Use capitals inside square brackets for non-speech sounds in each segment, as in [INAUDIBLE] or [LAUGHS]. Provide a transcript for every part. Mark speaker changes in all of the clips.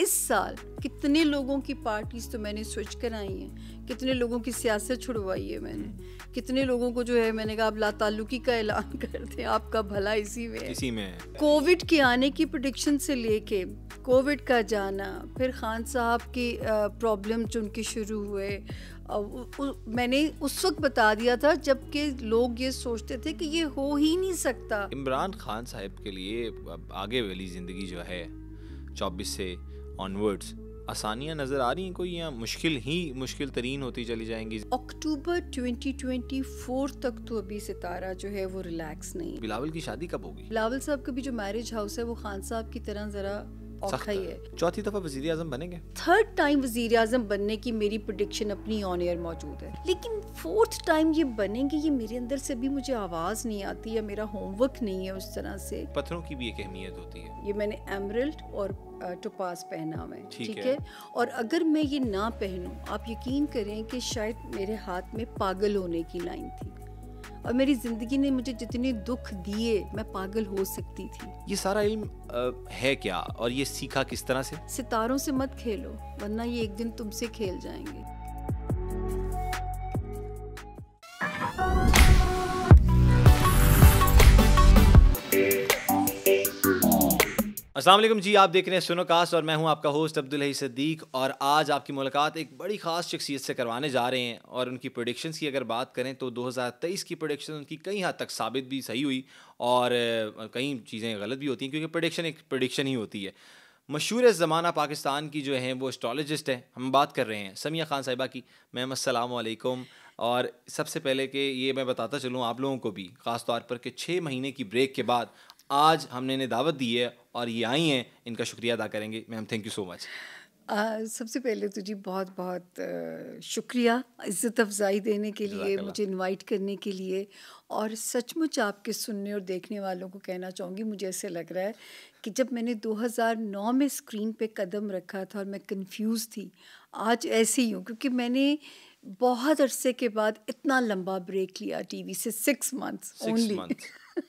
Speaker 1: इस साल कितने लोगों की पार्टीज तो मैंने स्विच कराई हैं कितने लोगों की सियासत छुड़वाई है मैंने कितने लोगों को जो है मैंने कहा आप लातालुकी का ऐलान [LAUGHS] कर दें आपका भला इसी में इसी में कोविड के आने की प्रडिक्शन से लेके कोविड का जाना फिर खान साहब की प्रॉब्लम उनके शुरू हुए उ, उ, मैंने उस वक्त बता दिया था जबकि लोग ये सोचते थे कि ये हो ही नहीं सकता
Speaker 2: इमरान खान साहब के लिए आगे वाली ज़िंदगी जो है 24 से ऑनवर्ड्स आसानियाँ नज़र आ रही हैं कोई या मुश्किल ही मुश्किल तरीन होती चली जाएंगी
Speaker 1: अक्टूबर 2024 तक तो अभी सितारा जो है वो रिलैक्स नहीं
Speaker 2: बिलावल की शादी कब होगी
Speaker 1: बिलावल साहब का भी जो मैरिज हाउस है वो खान साहब की तरह ज़रा
Speaker 2: औखा ही है चौथी दफा वजीर आजम बनेंगे
Speaker 1: थर्ड टाइम वजीर आजम बनने की मेरी प्रोडिक्शन अपनी ऑन एयर मौजूद है लेकिन फोर्थ टाइम ये बनेंगे ये मेरे अंदर से भी मुझे आवाज़ नहीं आती या मेरा होमवर्क नहीं है उस तरह से
Speaker 2: पत्थरों की भी एक अहमियत होती है
Speaker 1: ये मैंने एमरल्ड और टोपास पहना मैं ठीक है।, है और अगर मैं ये ना पहनूं आप यकीन करें कि शायद मेरे हाथ में पागल होने की लाइन थी और मेरी ज़िंदगी ने मुझे जितने दुख दिए मैं पागल हो सकती थी ये सारा इल्म
Speaker 2: है क्या और ये सीखा किस तरह से
Speaker 1: सितारों से मत खेलो वरना ये एक दिन तुमसे खेल जाएंगे
Speaker 2: Yeah. असल जी आप देख रहे हैं सुनोकास्ट और मैं हूं आपका होस्ट अब्दुल हई सदीक और आज आपकी मुलाकात एक बड़ी ख़ास शख्सियत से करवाने जा रहे हैं और उनकी प्रोडिक्शंस की अगर बात करें तो 2023 की प्रोडिक्शन उनकी कई हद हाँ तक साबित भी सही हुई और कई चीज़ें गलत भी होती हैं क्योंकि प्रोडिक्शन एक प्रोडिक्शन ही होती है मशहूर ज़माना पाकिस्तान की जो हैं वो एस्ट्रोलॉजिस्ट हैं हम बात कर रहे हैं समिया खान साहिबा की मैम असलकम और सबसे पहले कि ये मैं बताता चलूँ आप लोगों को भी ख़ास तौर पर कि छः महीने की ब्रेक के बाद आज हमने इन्हें दावत दी है और ये आई हैं इनका शुक्रिया अदा करेंगे ma'am thank you so much
Speaker 1: सबसे पहले तो जी बहुत बहुत शुक्रिया इज़्ज़त अफजाई देने के लिए मुझे इनवाइट करने के लिए और सचमुच आपके सुनने और देखने वालों को कहना चाहूँगी मुझे ऐसे लग रहा है कि जब मैंने 2009 में स्क्रीन पे कदम रखा था और मैं कंफ्यूज थी आज ऐसे ही हूँ क्योंकि मैंने बहुत अरसे के बाद इतना लंबा ब्रेक लिया टीवी से सिक्स मंथ्स ओनली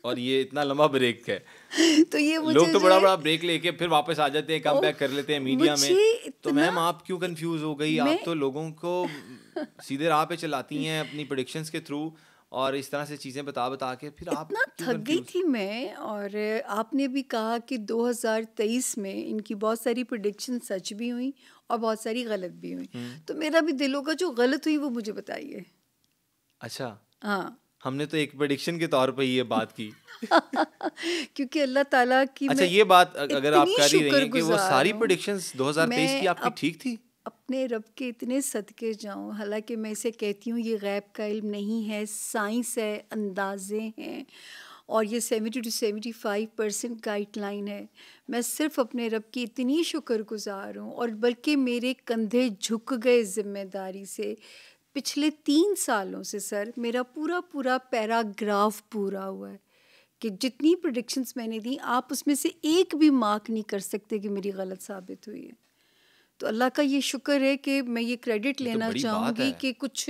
Speaker 2: और ये इतना लंबा ब्रेक है तो ये मुझे लोग तो बड़ा बड़ा ब्रेक लेके फिर वापस आ जाते हैं कम बैक कर लेते हैं मीडिया में तो मैम आप क्यों कंफ्यूज हो गई आप तो लोगों को सीधे राह पे चलाती हैं अपनी प्रोडिक्शन के थ्रू और इस तरह से चीज़ें बता बता के फिर आप इतना थक गई
Speaker 1: थी मैं और आपने भी कहा कि 2023 में इनकी बहुत सारी प्रोडिक्शन सच भी हुई और बहुत सारी गलत भी हुई हम्म। तो मेरा भी दिलों का जो गलत हुई वो मुझे बताइए अच्छा हाँ
Speaker 2: हमने तो एक प्रडिक्शन के तौर पर ये बात की [LAUGHS]
Speaker 1: क्योंकि अल्लाह ताला की अच्छा ये
Speaker 2: बात अगर आप कह रही हैं कि वो सारी प्रडिक्शंस 2023 की आपकी ठीक
Speaker 1: थी अपने रब के इतने सदके जाऊँ हालांकि मैं इसे कहती हूँ ये गैब का इल्म नहीं है साइंस है अंदाजे हैं और ये seventy two seventy five percent guideline है मैं सिर्फ अपने रब की इतनी शुक्रगुजार हूँ और बल्कि मेरे कंधे झुक गए जिम्मेदारी से पिछले तीन सालों से सर मेरा पूरा पूरा पैराग्राफ पूरा हुआ है कि जितनी प्रडिक्शंस मैंने दी आप उसमें से एक भी मार्क नहीं कर सकते कि मेरी गलत साबित हुई है तो अल्लाह का ये शुक्र है कि मैं ये क्रेडिट तो लेना तो चाहूँगी कि कुछ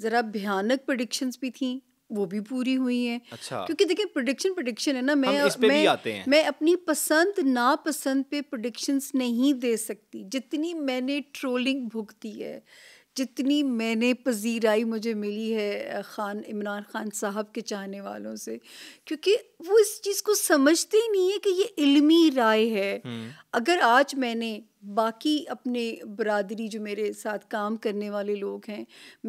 Speaker 1: ज़रा भयानक प्रडिक्शंस भी थी वो भी पूरी हुई हैं अच्छा। क्योंकि देखिए प्रोडिक्शन प्रोडिक्शन है ना मैं मैं, आते हैं। मैं अपनी पसंद नापसंद पे प्रोडिक्शंस नहीं दे सकती जितनी मैंने ट्रोलिंग भुगती है जितनी मैंने पजीराई मुझे मिली है ख़ान इमरान ख़ान साहब के चाहने वालों से क्योंकि वो इस चीज़ को समझते ही नहीं है कि ये इल्मी राय है हम्म। अगर आज मैंने बाकी अपने बरदरी जो मेरे साथ काम करने वाले लोग हैं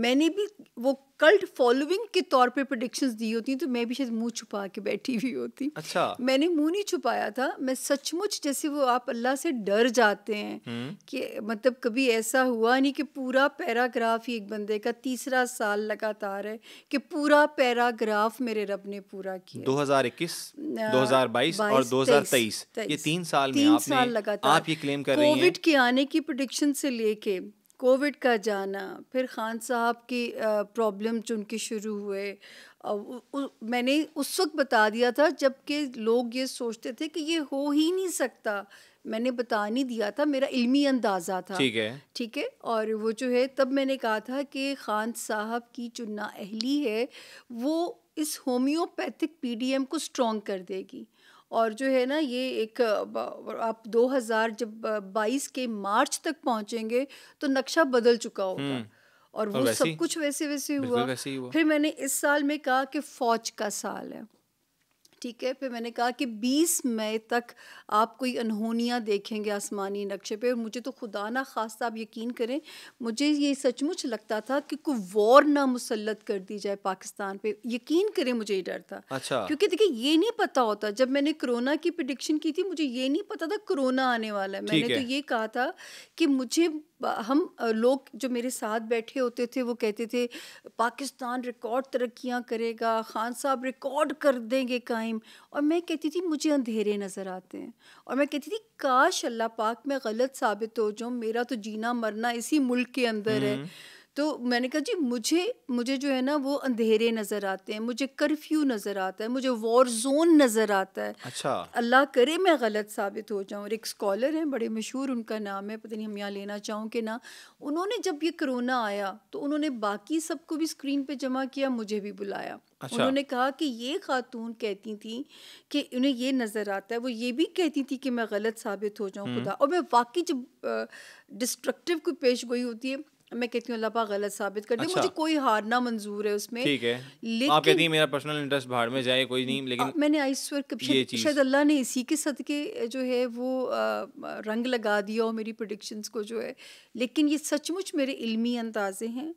Speaker 1: मैंने भी वो कल्ट फॉलोइंग के तौर पे प्रोडिक्शंस दी होती तो मैं भी शायद मुंह छुपा के बैठी हुई होती अच्छा मैंने मुंह नहीं छुपाया था मैं सचमुच जैसे वो आप अल्लाह से डर जाते हैं हुँ? हम्म। कि मतलब कभी ऐसा हुआ नहीं कि पूरा पैराग्राफ ही एक बंदे का तीसरा साल लगातार है कि पूरा पैराग्राफ मेरे रब ने पूरा
Speaker 2: किया 2021 2022 और 2023 ये तीन साल में तीन आपने साल लगातार आप ये क्लेम कर रही हैं कोविड
Speaker 1: के आने की प्रडिक्शन से लेके कोविड का जाना फिर खान साहब की प्रॉब्लम चुनके शुरू हुए मैंने उस वक्त बता दिया था जबकि लोग ये सोचते थे कि ये हो ही नहीं सकता मैंने बता नहीं दिया था मेरा इल्मी अंदाज़ा था ठीक है ठीक है और वो जो है तब मैंने कहा था कि खान साहब की जो अहली है वो इस होम्योपैथिक पीडीएम को स्ट्रॉन्ग कर देगी और जो है ना ये एक आप 2000 जब 22 के मार्च तक पहुंचेंगे तो नक्शा बदल चुका होगा हम्म।
Speaker 2: और वो सब कुछ
Speaker 1: वैसे वैसे हुआ।, वैसे हुआ फिर मैंने इस साल में कहा कि फौज का साल है ठीक है फिर मैंने कहा कि 20 मई तक आप कोई अनहोनियाँ देखेंगे आसमानी नक्शे पे मुझे तो खुदा ना खास्ता आप यकीन करें मुझे ये सचमुच लगता था कि कोई वॉर ना मुसलत कर दी जाए पाकिस्तान पे यकीन करें मुझे ये डर था अच्छा क्योंकि देखिए ये नहीं पता होता जब मैंने कोरोना की प्रडिक्शन की थी मुझे ये नहीं पता था कोरोना आने वाला है मैंने तो है। तो ये कहा था कि मुझे हम लोग जो मेरे साथ बैठे होते थे वो कहते थे पाकिस्तान रिकॉर्ड तरक्याँ करेगा खान साहब रिकॉर्ड कर देंगे कायम और मैं कहती थी मुझे अंधेरे नज़र आते हैं और मैं कहती थी काश अल्लाह पाक मैं गलत साबित हो जाऊँ मेरा तो जीना मरना इसी मुल्क के अंदर है हम्म। तो मैंने कहा जी मुझे मुझे जो है ना वो अंधेरे नज़र आते हैं मुझे कर्फ्यू नज़र आता है मुझे वॉर जोन नज़र आता है अच्छा अल्लाह करे मैं गलत साबित हो जाऊँ और एक स्कॉलर हैं बड़े मशहूर उनका नाम है पता नहीं हम यहाँ लेना चाहूँ कि ना उन्होंने जब ये कोरोना आया तो उन्होंने बाकी सबको भी स्क्रीन पर जमा किया मुझे भी बुलाया अच्छा। उन्होंने कहा कि ये खातून कहती थी कि उन्हें ये नज़र आता है वो ये भी कहती थी कि मैं गलत साबित हो जाऊँ हम्म। खुदा और मैं वाकई जब डिस्ट्रक्टिव कोई पेश गोई होती है मैं कहती हूँ अल्लाह गलत साबित कर दिया अच्छा। मुझे कोई हारना मंजूर है उसमें ठीक है
Speaker 2: लेकिन आप कहती मेरा पर्सनल इंटरेस्ट बाहर में जाए कोई नहीं लेकिन आ,
Speaker 1: मैंने आई स्वर शायद अल्लाह ने इसी के सद के जो है वो आ, रंग लगा दिया और मेरी प्रडिक्शंस को जो है लेकिन ये सचमुच मेरे इल्मी अंदाजे हैं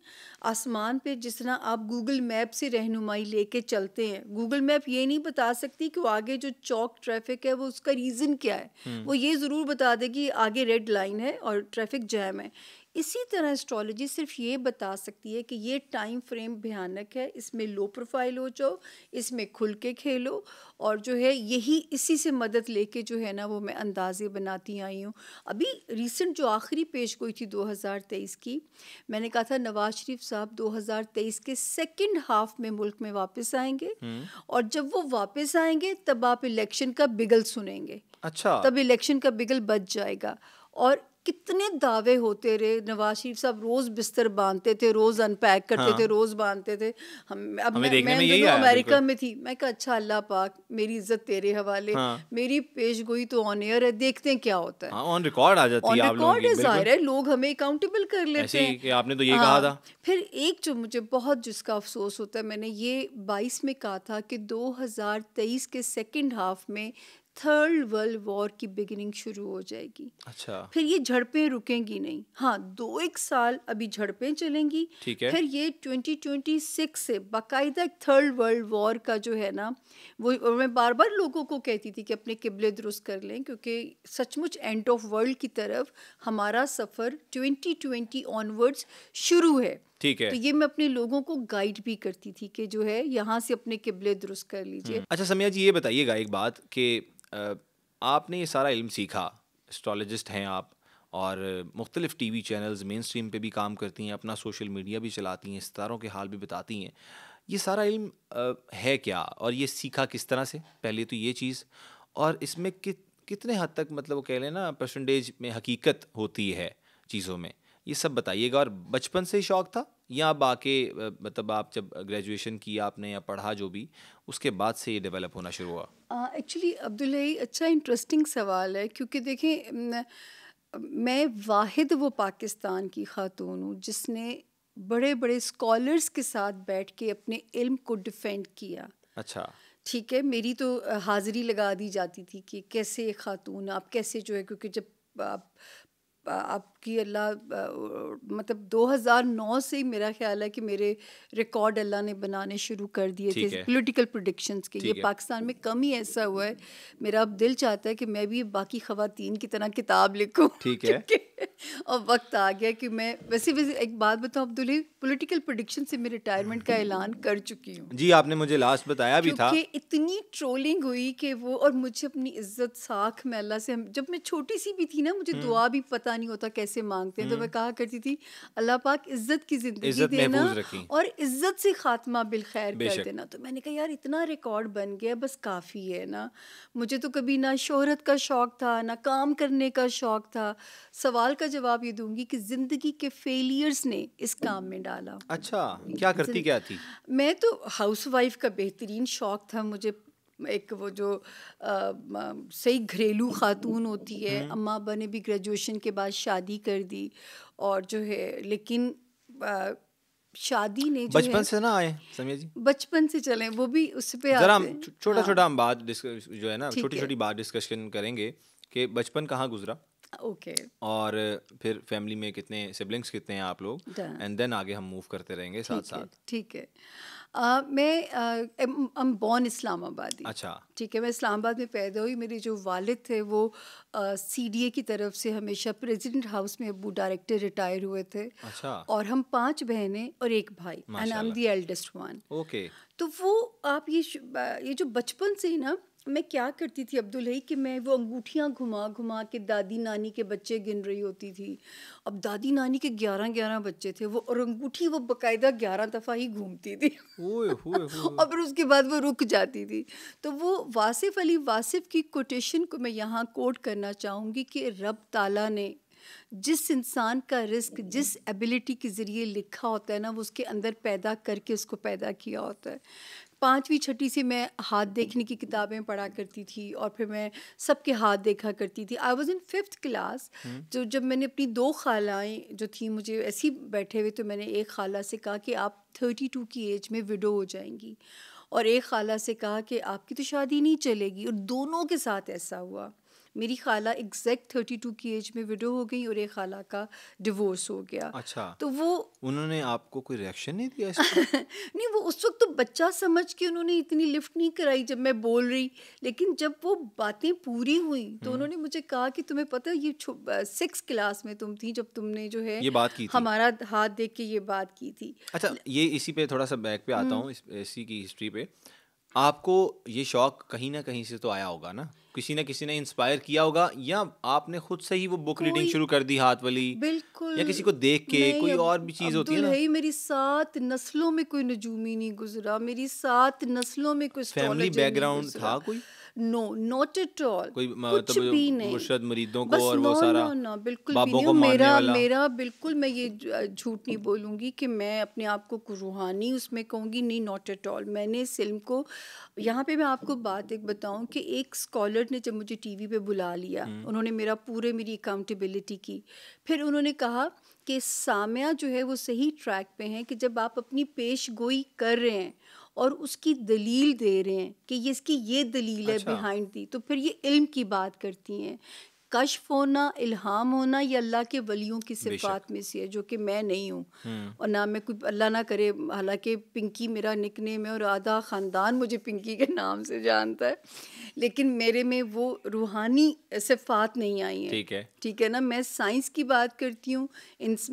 Speaker 1: आसमान पर जिस तरह आप गूगल मैप से रहनुमाई लेके चलते हैं गूगल मैप ये नहीं बता सकती कि आगे जो चौक ट्रैफिक है वो उसका रीज़न क्या है हम्म। वो ये ज़रूर बता देगी आगे रेड लाइन है और ट्रैफिक जैम है इसी तरह एस्ट्रोलॉजी सिर्फ ये बता सकती है कि ये टाइम फ्रेम भयानक है इसमें लो प्रोफाइल हो जाओ इसमें खुल के खेलो और जो है यही इसी से मदद लेके जो है ना वो मैं अंदाजे बनाती आई हूँ अभी रिसेंट जो आखिरी पेश गोई थी 2023 की मैंने कहा था नवाज शरीफ साहब 2023 के सेकंड हाफ में मुल्क में वापस आएंगे हम्म। और जब वो वापस आएंगे तब आप इलेक्शन का बिगल सुनेंगे अच्छा तब इलेक्शन का बिगल बच जाएगा और कितने दावे होते रहे नवाज शरीफ साहब रोज बिस्तर बांधते थे रोज अनपैक करते हाँ। थे रोज बांधते थे हम अब मैं, मैं में अमेरिका में थी मैं कहा अच्छा अल्लाह पाक मेरी इज्जत तेरे हवाले हाँ। मेरी पेश गोई तो ऑन एयर है देखते हैं क्या होता है ऑन
Speaker 2: हाँ, रिकॉर्ड आ जाती है रिकॉर्ड है जाहिर है
Speaker 1: लोग हमें अकाउंटेबल कर लेते हैं
Speaker 2: आपने तो ये कहा हाँ। था
Speaker 1: फिर एक जो मुझे बहुत जिसका अफसोस होता है मैंने ये बाईस में कहा था कि दो के सेकेंड हाफ में थर्ड वर्ल्ड वॉर की बिगिनिंग शुरू हो जाएगी अच्छा फिर ये झड़पें रुकेंगी नहीं हाँ दो एक साल अभी झड़पें चलेंगी ठीक है फिर ये 2026 से बाकायदा एक थर्ड वर्ल्ड वॉर का जो है ना वो और मैं बार बार लोगों को कहती थी कि अपने किबले दुरुस्त कर लें क्योंकि सचमुच एंड ऑफ वर्ल्ड की तरफ हमारा सफ़र 2020 ऑनवर्ड्स शुरू है ठीक है तो ये मैं अपने लोगों को गाइड भी करती थी कि जो है यहाँ से अपने किबले दुरुस्त कर लीजिए हम्म। अच्छा
Speaker 2: समिया जी ये बताइएगा एक बात कि आपने ये सारा इल्म सीखा एस्ट्रोलॉजिस्ट हैं आप और मुख्तलिफ़ T V channels mainstream पर भी काम करती हैं अपना सोशल मीडिया भी चलाती हैं सितारों के हाल भी बताती हैं ये सारा इल्म है क्या और ये सीखा किस तरह से पहले तो ये चीज़ और इसमें कि, कितने हद तक मतलब वो कह लें ना परसेंटेज में हकीकत होती है चीज़ों में ये सब बताइएगा और बचपन से ही शौक था या अब आके मतलब आप जब ग्रेजुएशन किया आपने या पढ़ा जो भी उसके बाद से ये डेवलप होना शुरू हुआ
Speaker 1: एक्चुअली अब्दुल अच्छा इंटरेस्टिंग सवाल है क्योंकि देखें मैं वाहिद वो पाकिस्तान की खातून हूँ जिसने बड़े बड़े स्कॉलर्स के साथ बैठ के अपने इल्म को डिफेंड किया अच्छा ठीक है मेरी तो हाज़िरी लगा दी जाती थी कि कैसे खातून आप कैसे जो है क्योंकि जब आप आप कि अल्लाह मतलब 2009 से ही मेरा ख्याल है कि मेरे रिकॉर्ड अल्लाह ने बनाने शुरू कर दिए थे पॉलिटिकल प्रोडिक्शंस के ये पाकिस्तान में कम ही ऐसा हुआ है मेरा अब दिल चाहता है कि मैं भी बाकी खातन की तरह किताब लिखूँ ठीक [LAUGHS] है और वक्त आ गया कि मैं वैसे वैसे एक बात बताऊँ अब्दुल पोलिटिकल प्रोडिक्शन से मैं रिटायरमेंट का ऐलान कर चुकी हूँ
Speaker 2: जी आपने मुझे लास्ट बताया भी था
Speaker 1: इतनी ट्रोलिंग हुई कि वो और मुझे अपनी इज्जत साख में अल्लाह से जब मैं छोटी सी भी थी ना मुझे हम्म। दुआ भी पता नहीं होता कैसे से मांगते हैं तो हम्म। मैं कहा करती थी अल्लाह पाक इज्जत की जिंदगी देना और इज्जत से खात्मा बिल खैर कर देना तो मैंने कहा यार इतना रिकॉर्ड बन गया बस काफ़ी है ना मुझे तो कभी ना शोहरत का शौक़ था ना काम करने का शौक़ था सवाल का जवाब ये दूंगी कि ज़िंदगी के फेलियर्स ने इस काम में डाला
Speaker 2: अच्छा क्या करती क्या थी
Speaker 1: मैं तो हाउस का बेहतरीन शौक़ था मुझे एक वो जो आ, सही घरेलू खातून होती है हम्म। अम्मा अबा ने भी ग्रेजुएशन के बाद शादी कर दी और जो है लेकिन आ, शादी ने बचपन से
Speaker 2: ना आए समीर जी
Speaker 1: बचपन से चले वो भी उस पे जरा छोटा हाँ। छोटा
Speaker 2: हम बात जो है ना छोटी छोटी बात डिस्कशन करेंगे कि बचपन कहाँ गुजरा ओके okay. और फिर फैमिली में कितने सिबलिंग्स कितने हैं आप लोग एंड देन आगे हम मूव करते रहेंगे साथ साथ
Speaker 1: ठीक है मैं एम बॉर्न इस्लामाबादी अच्छा ठीक है मैं इस्लामाबाद में पैदा हुई मेरे जो वालिद थे वो सी डी ए की तरफ से हमेशा प्रेसिडेंट हाउस में अबू डायरेक्टर रिटायर हुए थे अच्छा और हम पांच बहनें और एक भाई and I am the eldest one okay तो वो आप ये ये जो बचपन से ही ना मैं क्या करती थी अब्दुल है कि मैं वो अंगूठियाँ घुमा घुमा के दादी नानी के बच्चे गिन रही होती थी अब दादी नानी के ग्यारह ग्यारह बच्चे थे वो और अंगूठी वो बकायदा ग्यारह दफ़ा ही घूमती थी हुए, हुए, हुए। और फिर उसके बाद वो रुक जाती थी तो वो वासिफ अली वासिफ की कोटेशन को मैं यहाँ कोट करना चाहूँगी कि रब ताला ने जिस इंसान का रिस्क जिस एबिलिटी के ज़रिए लिखा होता है ना वो उसके अंदर पैदा करके उसको पैदा किया होता है पाँचवीं छठी से मैं हाथ देखने की किताबें पढ़ा करती थी और फिर मैं सबके हाथ देखा करती थी I was in fifth class जो जब मैंने अपनी दो खालाएँ जो थी मुझे ऐसी बैठे हुए तो मैंने एक खाला से कहा कि आप थर्टी टू की एज में विडो हो जाएंगी और एक खाला से कहा कि आपकी तो शादी नहीं चलेगी और दोनों के साथ ऐसा हुआ मेरी खाला एग्जैक्ट थर्टी टू की एज में विडो हो गई और एक खाला का डिवोर्स हो गया अच्छा तो वो
Speaker 2: उन्होंने आपको कोई रिएक्शन नहीं
Speaker 1: दिया [LAUGHS] नहीं वो उस वक्त तो बच्चा समझ के उन्होंने इतनी लिफ्ट नहीं कराई जब मैं बोल रही लेकिन जब वो बातें पूरी हुई तो हम्म। उन्होंने मुझे कहा कि तुम्हें पता ये सिक्स क्लास में तुम थी जब तुमने जो है ये बात की हमारा हाथ देख के ये बात की थी
Speaker 2: अच्छा ये इसी पे थोड़ा सा बैक पे आता हम्म। हूँ इसी की हिस्ट्री पे आपको ये शौक कहीं ना कहीं से तो आया होगा ना किसी ना किसी ने इंस्पायर किया होगा या आपने खुद से ही वो बुक रीडिंग शुरू कर दी हाथ वाली
Speaker 1: बिल्कुल या किसी को देख के कोई और भी चीज होती तो है ना मेरी सात नस्लों में कोई नजूमी नहीं गुजरा मेरी सात नस्लों में कोई फैमिली बैकग्राउंड था कोई नो नॉट एट ऑल कुछ तो भी नहीं मुर्शद
Speaker 2: मरीदों को और वो सारा नो नो बिल्कुल भी नहीं मेरा मेरा
Speaker 1: बिल्कुल मैं ये झूठ नहीं बोलूंगी कि मैं अपने आप को रूहानी उसमें कहूंगी नहीं नॉट एट ऑल मैंने इस फिल्म को यहाँ पे मैं आपको बात एक बताऊं कि एक स्कॉलर ने जब मुझे टीवी पे बुला लिया हम्म। उन्होंने मेरा पूरे मेरी अकाउंटेबिलिटी की फिर उन्होंने कहा कि सामिया जो है वो सही ट्रैक पे हैं कि जब आप अपनी पेश गोई कर रहे हैं और उसकी दलील दे रहे हैं कि ये इसकी ये दलील अच्छा। है बिहाइंड दी तो फिर ये इल्म की बात करती हैं कश्फ होना इल्हाम होना ये अल्लाह के वलियों की सिफात में से है जो कि मैं नहीं हूँ हम्म। और ना मैं कोई अल्लाह ना करे हालांकि पिंकी मेरा निकने में और आधा ख़ानदान मुझे पिंकी के नाम से जानता है लेकिन मेरे में वो रूहानी सिफात नहीं आई है ठीक है ठीक है ना मैं साइंस की बात करती हूँ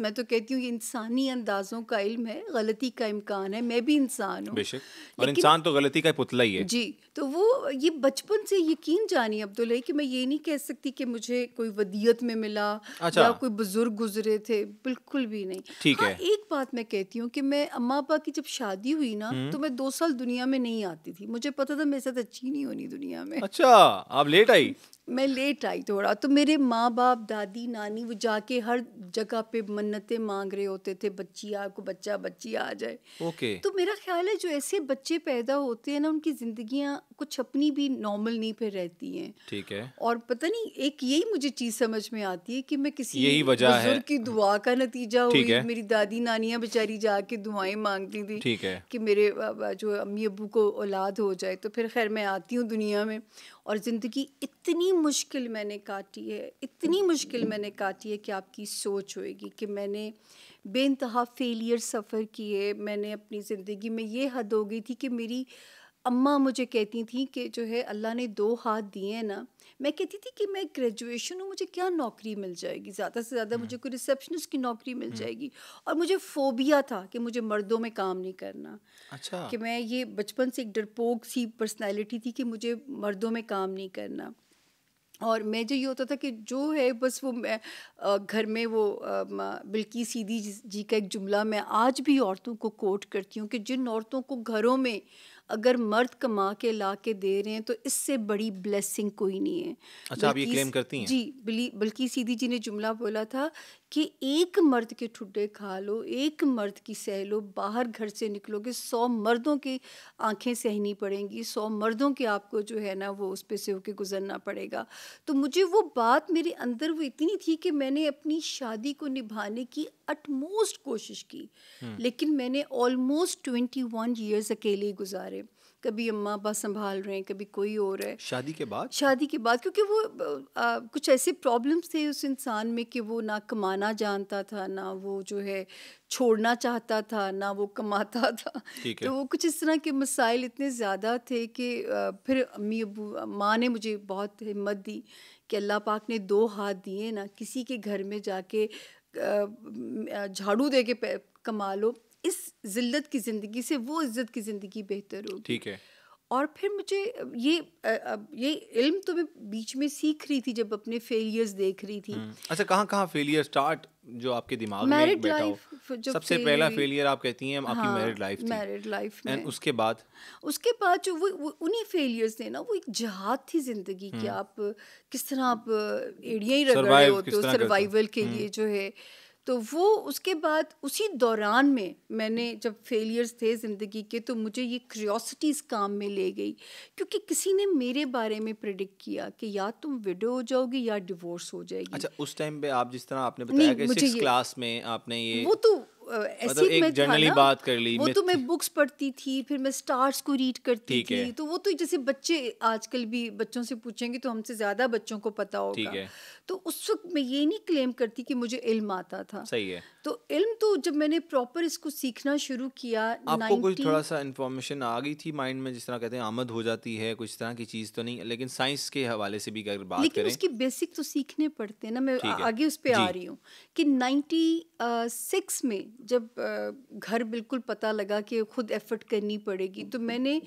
Speaker 1: मैं तो कहती हूँ इंसानी अंदाज़ों का इल्म है गलती का इम्कान है मैं भी इंसान हूँ
Speaker 2: और इंसान तो गलती का पुतला ही है जी
Speaker 1: तो वो ये बचपन से यकीन जानिए अब्दुल्ही कि मैं ये नहीं कह सकती कि मुझे मुझे कोई वदियत में मिला अच्छा। या कोई बुजुर्ग गुजरे थे बिल्कुल भी नहीं ठीक हाँ, है एक बात मैं कहती हूँ कि मैं अम्मा पापा की जब शादी हुई ना हम्म। तो मैं दो साल दुनिया में नहीं आती थी मुझे पता था मेरे साथ अच्छी नहीं होनी दुनिया में
Speaker 2: अच्छा आप लेट आई [LAUGHS]
Speaker 1: मैं लेट आई थोड़ा तो मेरे माँ बाप दादी नानी वो जाके हर जगह पे मन्नतें मांग रहे होते थे बच्ची आपको बच्चा बच्ची आ जाए ओके okay. तो मेरा ख्याल है जो ऐसे बच्चे पैदा होते हैं ना उनकी जिंदगियाँ कुछ अपनी भी नॉर्मल नहीं पे रहती हैं ठीक है और पता नहीं एक यही मुझे चीज समझ में आती है कि मैं किसी यही वजह है की दुआ का नतीजा हुई मेरी दादी नानियाँ बेचारी जाके दुआएं मांगती थी ठीक है कि मेरे जो अम्मी अबू को औलाद हो जाए तो फिर खैर मैं आती हूँ दुनिया में और ज़िंदगी इतनी मुश्किल मैंने काटी है इतनी मुश्किल मैंने काटी है कि आपकी सोच होएगी कि मैंने बेनतहा फेलियर सफ़र किए मैंने अपनी ज़िंदगी में ये हद हो गई थी कि मेरी अम्मा मुझे कहती थी कि जो है अल्लाह ने दो हाथ दिए हैं ना मैं कहती थी कि मैं ग्रेजुएशन हूँ मुझे क्या नौकरी मिल जाएगी ज़्यादा से ज़्यादा मुझे हम्म। कोई रिसेप्शनिस्ट की नौकरी मिल हम्म। जाएगी और मुझे फोबिया था कि मुझे मर्दों में काम नहीं करना अच्छा कि मैं ये बचपन से एक डरपोक सी पर्सनैलिटी थी कि मुझे मर्दों में काम नहीं करना और मैं जो ये होता था कि जो है बस वो मैं घर में वो बिल्कि सीधी जी का एक जुमला मैं आज भी औरतों को कोट करती हूँ कि जिन औरतों को घरों में अगर मर्द कमा के ला के दे रहे हैं तो इससे बड़ी ब्लेसिंग कोई नहीं है अच्छा आप ये क्लेम करती हैं जी बल्कि सीधी जी ने जुमला बोला था कि एक मर्द के ठुड्डे खा लो एक मर्द की सह लो बाहर घर से निकलोगे सौ मर्दों की आंखें सहनी पड़ेंगी सौ मर्दों के आपको जो है ना वो उस पर से होके गुजरना पड़ेगा तो मुझे वो बात मेरे अंदर वो इतनी थी कि मैंने अपनी शादी को निभाने की अटमोस्ट कोशिश की हम्म। लेकिन मैंने ऑलमोस्ट ट्वेंटी वन ईयर्स अकेले गुजारे कभी अम्मा अब संभाल रहे हैं कभी कोई और है
Speaker 2: शादी के बाद
Speaker 1: शादी के बाद क्योंकि वो आ, कुछ ऐसे प्रॉब्लम्स थे उस इंसान में कि वो ना कमाना जानता था ना वो जो है छोड़ना चाहता था ना वो कमाता [LAUGHS] था तो वो कुछ इस तरह के मसाइल इतने ज़्यादा थे कि फिर अम्मी अबू माँ ने मुझे बहुत हिम्मत दी कि अल्लाह पाक ने दो हाथ दिए ना किसी के घर में जाके झाड़ू दे के कमा लो इस जिल्लत की ज़िंदगी से वो इज्जत की ज़िंदगी बेहतर होगी ठीक है और फिर मुझे ये ये इल्म तो मैं बीच में सीख रही थी जब अपने फेलियर्स देख रही थी हम्म।
Speaker 2: अच्छा कहाँ कहाँ फेलियर स्टार्ट जो आपके दिमाग में मैरिड लाइफ
Speaker 1: हो सबसे पहला फेलियर
Speaker 2: आप कहती हैं आपकी मैरिड लाइफ मैरिड लाइफ में उसके बाद
Speaker 1: उसके बाद जो वो, वो उन्हीं फेलियर्स ने ना वो एक जहाद थी जिंदगी की हम्म। आप किस तरह आप एड़िया ही रख रहे हो तो सर्वाइवल के हम्म। लिए जो है तो वो उसके बाद उसी दौरान में मैंने जब फेलियर्स थे ज़िंदगी के तो मुझे ये क्रियोसिटीज़ काम में ले गई क्योंकि किसी ने मेरे बारे में प्रिडिक्ट किया कि या तुम विडो हो जाओगी या डिवोर्स हो जाएगी
Speaker 2: अच्छा उस टाइम पे आप जिस तरह आपने बताया कि मुझे क्लास में आपने ये वो
Speaker 1: तो ऐसी मतलब एक जनरली बात कर ली वो तो मैं बुक्स पढ़ती थी फिर मैं स्टार्स को रीड करती थी तो वो तो जैसे बच्चे आजकल भी बच्चों से पूछेंगे तो हमसे ज़्यादा बच्चों को पता होगा तो उस वक्त मैं ये नहीं क्लेम करती कि मुझे इल्म आता था सही है तो इल्म तो जब मैंने प्रॉपर इसको सीखना शुरू किया आपको 19... कुछ थोड़ा
Speaker 2: सा इन्फॉर्मेशन आ गई थी माइंड में जिस तरह कहते हैं आमद हो जाती है कुछ तरह की चीज़ तो नहीं लेकिन साइंस के हवाले से भी अगर बात लेकिन करें उसकी
Speaker 1: बेसिक तो सीखने पड़ते हैं ना मैं आगे उस पर आ रही हूँ कि नाइन्टी में जब घर बिल्कुल पता लगा कि खुद एफर्ट करनी पड़ेगी तो मैंने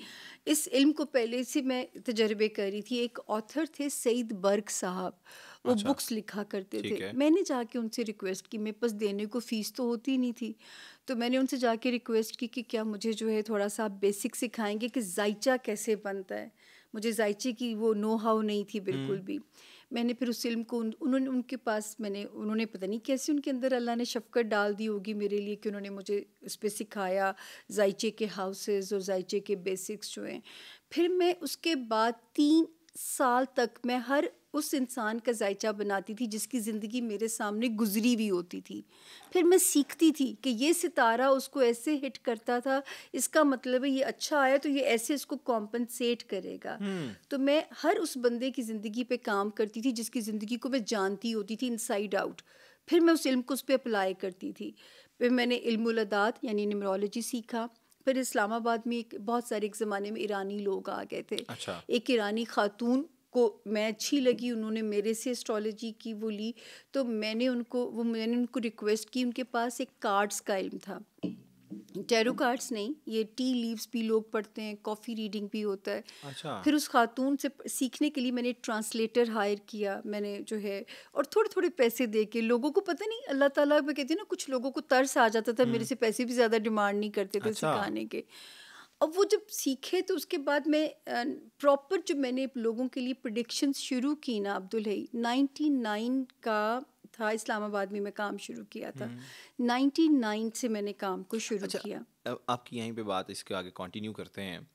Speaker 1: इस इल्म को पहले से मैं तजर्बे कर रही थी एक ऑथर थे सईद बर्ग साहब वो अच्छा। बुक्स लिखा करते थे मैंने जाके उनसे रिक्वेस्ट की मेरे पास देने को फ़ीस तो होती नहीं थी तो मैंने उनसे जाके रिक्वेस्ट की कि क्या मुझे जो है थोड़ा सा आप बेसिक सिखाएंगे कि जायचा कैसे बनता है मुझे जायचे की वो नो हाउ नहीं थी बिल्कुल हम्म। भी मैंने फिर उस फिल्म को उन, उन्होंने उनके पास मैंने उन्होंने पता नहीं कैसे उनके अंदर अल्लाह ने शफकत डाल दी होगी मेरे लिए कि उन्होंने मुझे उस पर सिखाया जायचे के हाउसेस और जायचे के बेसिक्स जो हैं फिर मैं उसके बाद तीन साल तक मैं हर उस इंसान का जायचा बनाती थी जिसकी ज़िंदगी मेरे सामने गुजरी हुई होती थी फिर मैं सीखती थी कि ये सितारा उसको ऐसे हिट करता था इसका मतलब है ये अच्छा आया तो ये ऐसे इसको कॉम्पनसेट करेगा हम्म। तो मैं हर उस बंदे की ज़िंदगी पे काम करती थी जिसकी ज़िंदगी को मैं जानती होती थी इनसाइड आउट फिर मैं उस इल्म को उस पर अप्लाई करती थी फिर मैंने इल्मात यानी न्यूमरोलॉजी सीखा फिर इस्लामाबाद में एक बहुत सारे एक ज़माने में ईरानी लोग आ गए थे अच्छा। एक ईरानी खातून को मैं अच्छी लगी उन्होंने मेरे से एस्ट्रोलॉजी की वो ली तो मैंने उनको वो मैंने उनको रिक्वेस्ट की उनके पास एक कार्ड्स का इल्म था टैरो कार्ड्स नहीं ये टी लीव्स भी लोग पढ़ते हैं कॉफ़ी रीडिंग भी होता है अच्छा। फिर उस खातून से सीखने के लिए मैंने ट्रांसलेटर हायर किया मैंने जो है और थोड़े थोड़े पैसे दे के लोगों को पता नहीं अल्लाह ताला मैं कहते हैं ना कुछ लोगों को तर्स आ जाता था मेरे हम्म। से पैसे भी ज़्यादा डिमांड नहीं करते थे अच्छा। सिखाने के अब वो जब सीखे तो उसके बाद मैं प्रॉपर जो मैंने लोगों के लिए प्रडिक्शंस शुरू की ना अब्दुल हई नाइन्टी नाइन का था इस्लामाबाद में मैं काम शुरू किया था नाइन्टी हम्म। नाइन से मैंने काम को शुरू अच्छा, किया
Speaker 2: आपकी यहीं पे बात इसके आगे कंटिन्यू करते हैं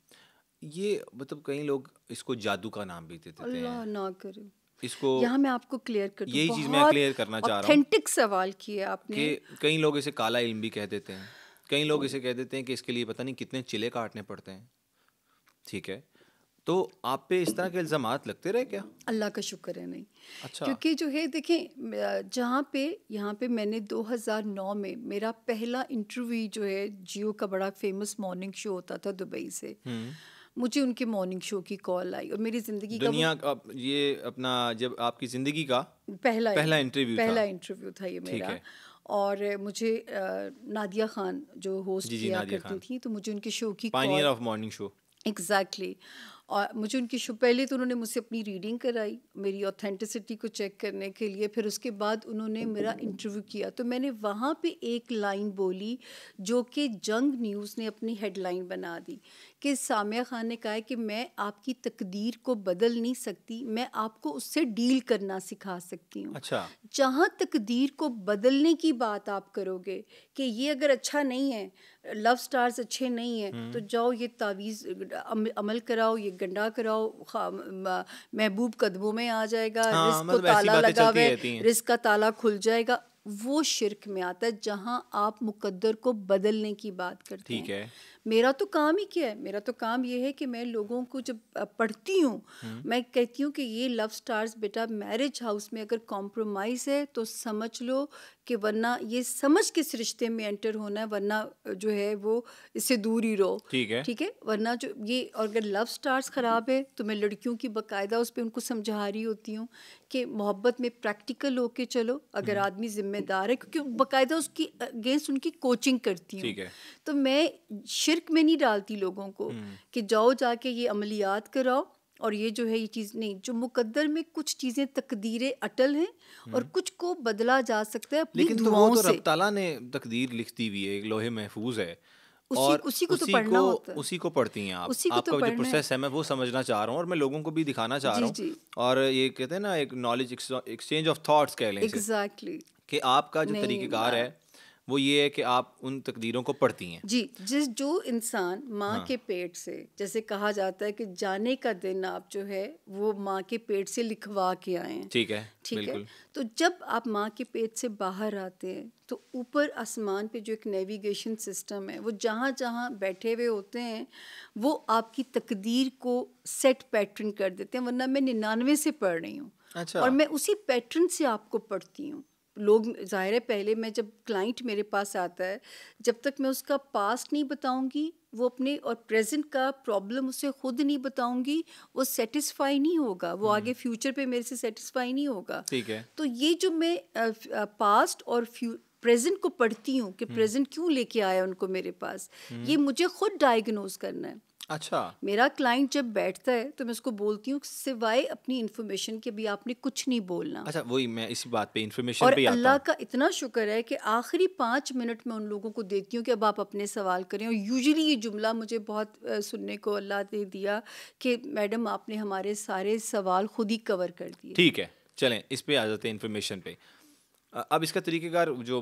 Speaker 2: ये मतलब कई लोग इसको जादू का नाम भी देते अल्लाह ना करे इसको यहाँ
Speaker 1: मैं आपको क्लियर कर यही चीज मैं क्लियर करना चाह रहा हूँ सवाल किया आपने
Speaker 2: कई लोग इसे काला इल्म भी कह देते हैं कई लोग तो इसे कह देते हैं कि इसके लिए पता नहीं कितने चिले काटने पड़ते हैं ठीक है तो आप पे इस तरह के इल्ज़ाम लगते रहे क्या
Speaker 1: अल्लाह का शुक्र है नहीं अच्छा क्योंकि जो है देखें जहाँ पे यहाँ पे मैंने 2009 में मेरा पहला इंटरव्यू जो है जियो का बड़ा फेमस मॉर्निंग शो होता था दुबई से हम्म। मुझे उनके मॉर्निंग शो की कॉल आई और मेरी जिंदगी का दुनिया
Speaker 2: का ये अपना जब आपकी जिंदगी का
Speaker 1: पहला पहला इंटरव्यू पहला इंटरव्यू था ये मेरा और मुझे नादिया खान जो होस्ट किया करती थी तो मुझे उनके शो की pioneer of morning show exactly और मुझे उनकी शो पहले तो उन्होंने मुझसे अपनी रीडिंग कराई मेरी ऑथेंटिसिटी को चेक करने के लिए फिर उसके बाद उन्होंने मेरा इंटरव्यू किया तो मैंने वहाँ पे एक लाइन बोली जो कि जंग न्यूज़ ने अपनी हेडलाइन बना दी कि सामिया खान ने कहा है कि मैं आपकी तकदीर को बदल नहीं सकती मैं आपको उससे डील करना सिखा सकती हूँ अच्छा जहाँ तकदीर को बदलने की बात आप करोगे कि ये अगर अच्छा नहीं है लव स्टार्स अच्छे नहीं हैं हम्म। तो जाओ ये तावीज़ अमल कराओ ये गंडा कराओ महबूब कदमों में आ जाएगा हाँ, रिस्क को मतलब ताला लगावे रिस्क का ताला खुल जाएगा वो शिरक में आता है जहाँ आप मुकद्दर को बदलने की बात करते हैं मेरा तो काम ही क्या है मेरा तो काम ये है कि मैं लोगों को जब पढ़ती हूँ हम्म। मैं कहती हूँ कि ये लव स्टार्स बेटा मैरिज हाउस में अगर कॉम्प्रोमाइज़ है तो समझ लो कि वरना ये समझ के सृष्टि रिश्ते में एंटर होना है वरना जो है वो इससे दूर ही रहो ठीक है ठीक है वरना जो ये और अगर लव स्टार्स ख़राब है तो मैं लड़कियों की बाकायदा उस पर उनको समझा रही होती हूँ कि मोहब्बत में प्रैक्टिकल होके चलो अगर हम्म। आदमी जिम्मेदार है क्योंकि बाकायदा उसकी अगेंस्ट उनकी कोचिंग करती हूँ तो मैं शिरक में नहीं डालती लोगों को हम्म। कि जाओ जाके ये अमलियात कराओ और ये जो है ये चीज़ नहीं जो मुकद्दर में कुछ चीज़ें तकदीरें अटल हैं हम्म। और कुछ को बदला जा सकता है अपनी लेकिन तो वो तो
Speaker 2: ताला ने तकदीर लिखती हुई है एक लोहे महफूज है उसी, और उसी को तो उसी तो पढ़ना को, होता है उसी को पढ़ती हैं आप उसी को तो आपका तो जो प्रोसेस है।, है मैं वो समझना चाह रहा हूँ और मैं लोगों को भी दिखाना चाह रहा हूँ और ये कहते हैं ना एक नॉलेज एक्सचेंज ऑफ थॉट्स कह लें
Speaker 1: एग्जैक्टली
Speaker 2: कि आपका जो तरीक़ेकार है वो ये है कि आप उन तकदीरों को पढ़ती हैं
Speaker 1: जी जिस जो इंसान माँ हाँ। के पेट से जैसे कहा जाता है कि जाने का दिन आप जो है वो माँ के पेट से लिखवा के आए हैं
Speaker 2: ठीक है ठीक है
Speaker 1: तो जब आप माँ के पेट से बाहर आते हैं तो ऊपर आसमान पे जो एक नेविगेशन सिस्टम है वो जहाँ जहाँ बैठे हुए होते हैं वो आपकी तकदीर को सेट पैटर्न कर देते हैं वरना मैं निन्यानवे से पढ़ रही हूँ अच्छा। और मैं उसी पैटर्न से आपको पढ़ती हूँ लोग ज़ाहिर है पहले मैं जब क्लाइंट मेरे पास आता है जब तक मैं उसका पास्ट नहीं बताऊंगी वो अपने और प्रेजेंट का प्रॉब्लम उसे खुद नहीं बताऊंगी वो सेटिस्फाई नहीं होगा वो आगे फ्यूचर हम्म। पे मेरे से सेटिस्फाई नहीं होगा ठीक है तो ये जो मैं पास्ट और फ्यू प्रेजेंट को पढ़ती हूँ कि प्रेजेंट हम्म। क्यों लेके आया उनको मेरे पास हम्म। ये मुझे खुद डायग्नोज करना है अच्छा मेरा क्लाइंट जब बैठता है तो मैं उसको बोलती हूँ सिवाय अपनी इन्फॉर्मेशन के भी आपने कुछ नहीं बोलना अच्छा
Speaker 2: वही मैं इसी बात पे इन्फॉर्मेशन और अल्लाह
Speaker 1: का इतना शुक्र है कि आखिरी पाँच मिनट में उन लोगों को देती हूँ कि अब आप अपने सवाल करें और यूजली ये जुमला मुझे बहुत सुनने को अल्लाह ने दिया कि मैडम आपने हमारे सारे सवाल खुद ही कवर कर दिए ठीक
Speaker 2: है चलें इस पर आ जाते हैं इन्फॉर्मेशन पे अब इसका तरीक़ेकार जो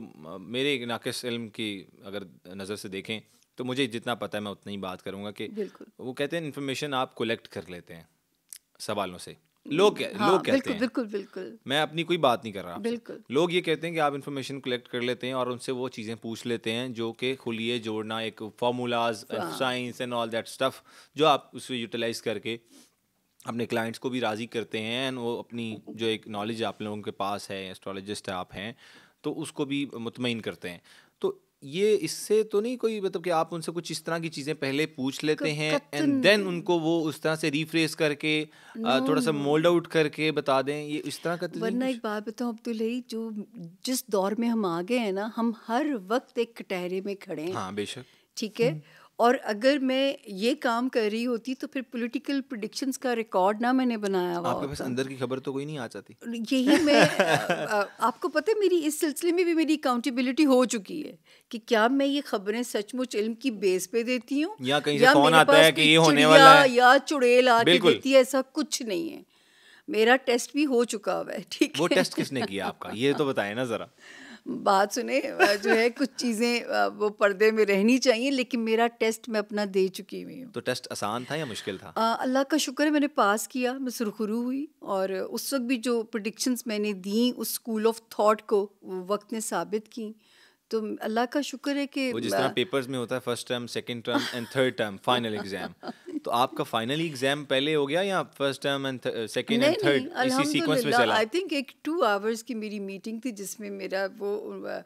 Speaker 2: मेरे नाकस इल्म की अगर नज़र से देखें तो मुझे जितना पता है मैं उतना ही बात करूंगा कि वो कहते हैं इन्फॉर्मेशन आप कलेक्ट कर लेते हैं सवालों से लोग हाँ, लोग कहते बिल्कुल, हैं बिल्कुल बिल्कुल मैं अपनी कोई बात नहीं कर रहा बिल्कुल लोग ये कहते हैं कि आप इन्फॉर्मेशन कलेक्ट कर लेते हैं और उनसे वो चीज़ें पूछ लेते हैं जो कि खुलिए जोड़ना एक formulas science and all that stuff जो आप उसे यूटिलाइज करके अपने क्लाइंट्स को भी राज़ी करते हैं एंड वो अपनी जो एक नॉलेज आप लोगों के पास है एस्ट्रोलॉजिस्ट आप हैं तो उसको भी मुतमिन करते हैं तो ये इससे तो नहीं कोई मतलब कि आप उनसे कुछ इस तरह की चीजें पहले पूछ लेते हैं एंड देन उनको वो उस तरह से रिफ्रेस करके
Speaker 1: no, थोड़ा सा मोल्ड
Speaker 2: आउट करके बता दें ये इस तरह का तो वरना एक
Speaker 1: बात बताऊं अब्दुल जो जिस दौर में हम आ गए हैं ना हम हर वक्त एक कटहरे में खड़े हैं हाँ बेशक ठीक है हम्म। और अगर मैं ये काम कर रही होती तो फिर पॉलिटिकल प्रडिक्शन का रिकॉर्ड ना मैंने बनाया हुआ आपके पास अंदर
Speaker 2: की खबर तो कोई नहीं आ जाती
Speaker 1: यही मैं आ, [LAUGHS] आपको पता है मेरी इस सिलसिले में भी मेरी अकाउंटेबिलिटी हो चुकी है कि क्या मैं ये खबरें सचमुच इल्म की बेस पे देती हूँ या कहीं या से फोन आता है कि ये होने वाला है या चुड़ैल आके देती है ऐसा कुछ नहीं है मेरा टेस्ट भी हो चुका हुआ है ठीक है वो टेस्ट किसने किया आपका ये तो
Speaker 2: बताए ना जरा
Speaker 1: बात सुने जो है कुछ चीज़ें वो पर्दे में रहनी चाहिए लेकिन मेरा टेस्ट मैं अपना दे चुकी हुई हूँ
Speaker 2: तो टेस्ट आसान था या मुश्किल था
Speaker 1: अल्लाह का शुक्र है मैंने पास किया मैं सुरखुरू हुई और उस वक्त भी जो प्रडिक्शंस मैंने दी उस स्कूल ऑफ थाट को वक्त ने साबित की तो अल्लाह का शुक्र है कि वो जिस तरह
Speaker 2: पेपर्स में होता है first term second term and third term final exam तो आपका फाइनल एग्जाम पहले हो गया या first term and second and third इसी सीक्वेंस में चला आई
Speaker 1: थिंक एक टू आवर्स की मेरी मीटिंग थी जिसमें मेरा वो uh,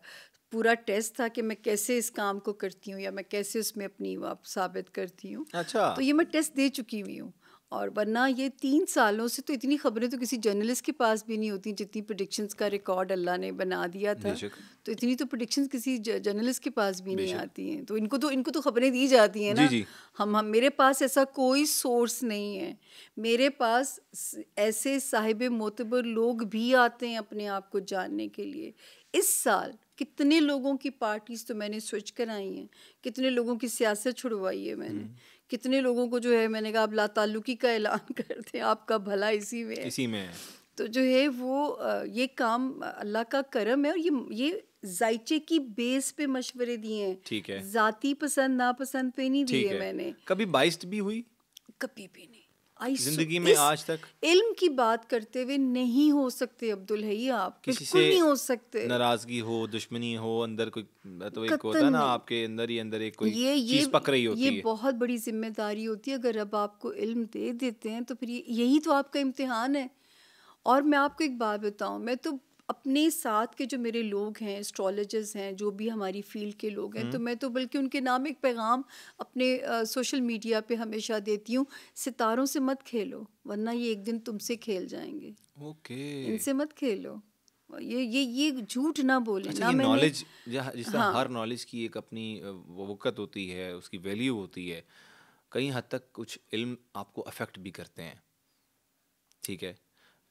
Speaker 1: पूरा टेस्ट था कि मैं कैसे इस काम को करती हूँ या मैं कैसे उसमें अपनी आप साबित करती हूँ अच्छा तो ये मैं टेस्ट दे चुकी हुई हूँ और वरना ये तीन सालों से तो इतनी खबरें तो किसी जर्नलिस्ट के पास भी नहीं होती जितनी प्रडिक्शंस का रिकॉर्ड अल्लाह ने बना दिया था तो इतनी तो प्रडिक्शंस किसी जर्नलिस्ट के पास भी नहीं आती हैं तो इनको तो इनको तो खबरें दी जाती हैं ना जी जी। हम हम मेरे पास ऐसा कोई सोर्स नहीं है मेरे पास ऐसे साहिब मोतबर लोग भी आते हैं अपने आप को जानने के लिए इस साल कितने लोगों की पार्टीज़ तो मैंने स्विच कराई हैं कितने लोगों की सियासत छुड़वाई है मैंने हम्म। कितने लोगों को जो है मैंने कहा आप लातालुकी का ऐलान [LAUGHS] करते हैं आपका भला इसी में इसी में तो जो है वो ये काम अल्लाह का करम है और ये ये जायचे की बेस पे मशवरे दिए हैं ठीक है जाती पसंद नापसंद पे नहीं दिए मैंने
Speaker 2: कभी बाइस्ट भी हुई
Speaker 1: कभी भी नहीं जिंदगी में आज तक इल्म की बात करते हुए नहीं हो सकते अब्दुल है आप किसी से नहीं हो सकते
Speaker 2: नाराजगी हो दुश्मनी हो अंदर कोई तो एक होता ना आपके अंदर ही अंदर एक कोई ये ये पक रही होती ये है।
Speaker 1: बहुत बड़ी जिम्मेदारी होती है अगर अब आपको इल्म दे देते हैं तो फिर यही तो आपका इम्तिहान है और मैं आपको एक बात बताऊं मैं तो अपने साथ के जो मेरे लोग हैं एस्ट्रोलॉजर्स हैं जो भी हमारी फील्ड के लोग हैं तो हम्म। मैं तो बल्कि उनके नाम एक पैगाम अपने आ, सोशल मीडिया पे हमेशा देती हूँ सितारों से मत खेलो वरना ये एक दिन तुमसे खेल जाएंगे
Speaker 2: ओके इनसे
Speaker 1: मत खेलो ये ये ये झूठ ना बोले अच्छा, ना नॉलेज
Speaker 2: जिस हाँ, हर नॉलेज की एक अपनी वक़्त होती है उसकी वैल्यू होती है कई हद तक कुछ इल्म आपको अफेक्ट भी करते हैं ठीक है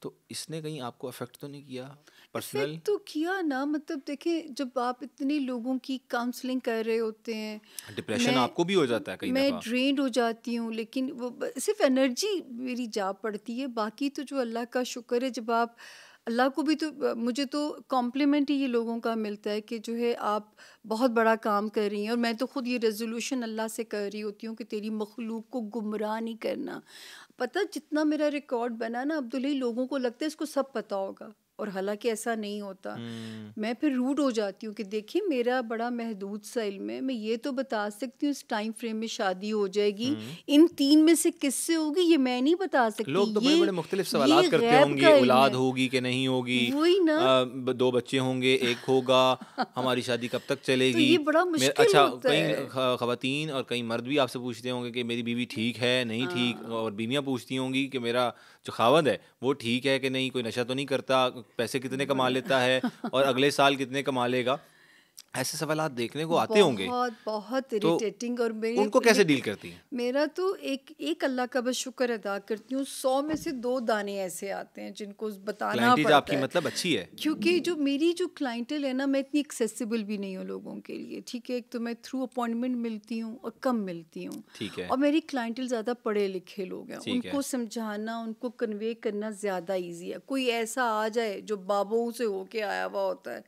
Speaker 2: तो इसने कहीं आपको अफेक्ट तो नहीं किया पर्सनल
Speaker 1: तो किया ना मतलब देखें जब आप इतने लोगों की काउंसलिंग कर रहे होते हैं
Speaker 2: डिप्रेशन आपको भी हो जाता है कहीं मैं ड्रेन
Speaker 1: हो जाती हूँ लेकिन वो सिर्फ एनर्जी मेरी जा पड़ती है बाकी तो जो अल्लाह का शुक्र है जब आप अल्लाह को भी तो मुझे तो कॉम्प्लीमेंट ही ये लोगों का मिलता है कि जो है आप बहुत बड़ा काम कर रही हैं और मैं तो ख़ुद ये रेजोल्यूशन अल्लाह से कर रही होती हूँ कि तेरी मखलूक को गुमराह नहीं करना पता जितना मेरा रिकॉर्ड बना ना अब्दुल्ही तो लोगों को लगता है इसको सब पता होगा और हालांकि ऐसा नहीं होता हम्म। मैं फिर रूड हो जाती हूँ कि देखिए मेरा बड़ा महदूद सा इल्म है मैं ये तो बता सकती हूँ इस टाइम फ्रेम में शादी हो जाएगी हम्म। इन तीन में से किससे होगी ये मैं नहीं बता सकती लोग तो बड़े बड़े
Speaker 2: मुख्तलिफ सवाल करते होंगे औलाद होगी कि नहीं होगी वही ना आ, दो बच्चे होंगे एक होगा [LAUGHS] हमारी शादी कब तक चलेगी तो बड़ा मुश्किल अच्छा कई खातन और कई मर्द भी आपसे पूछते होंगे कि मेरी बीवी ठीक है नहीं हाँ। ठीक और बीवियाँ पूछती होंगी कि मेरा जो खावंद है वो ठीक है कि नहीं कोई नशा तो नहीं करता पैसे कितने कमा लेता है और अगले साल कितने कमा लेगा ऐसे सवाल आप देखने को आते होंगे बहुत
Speaker 1: बहुत इरिटेटिंग तो और मेरी उनको कैसे डील करती हैं मेरा तो एक एक अल्लाह का बस शुक्र अदा करती हूँ सौ में से दो दाने ऐसे आते हैं जिनको बताना पड़ता आपकी है।
Speaker 2: मतलब अच्छी है क्योंकि
Speaker 1: जो मेरी जो क्लाइंटल है ना मैं इतनी एक्सेसिबल भी नहीं हूँ लोगों के लिए ठीक है एक तो मैं थ्रू अपॉइंटमेंट मिलती हूँ और कम मिलती हूँ ठीक है और मेरी क्लाइंटल ज़्यादा पढ़े लिखे लोग हैं उनको समझाना उनको कन्वे करना ज़्यादा ईजी है कोई ऐसा आ जाए जो बाबों से होके आया हुआ होता है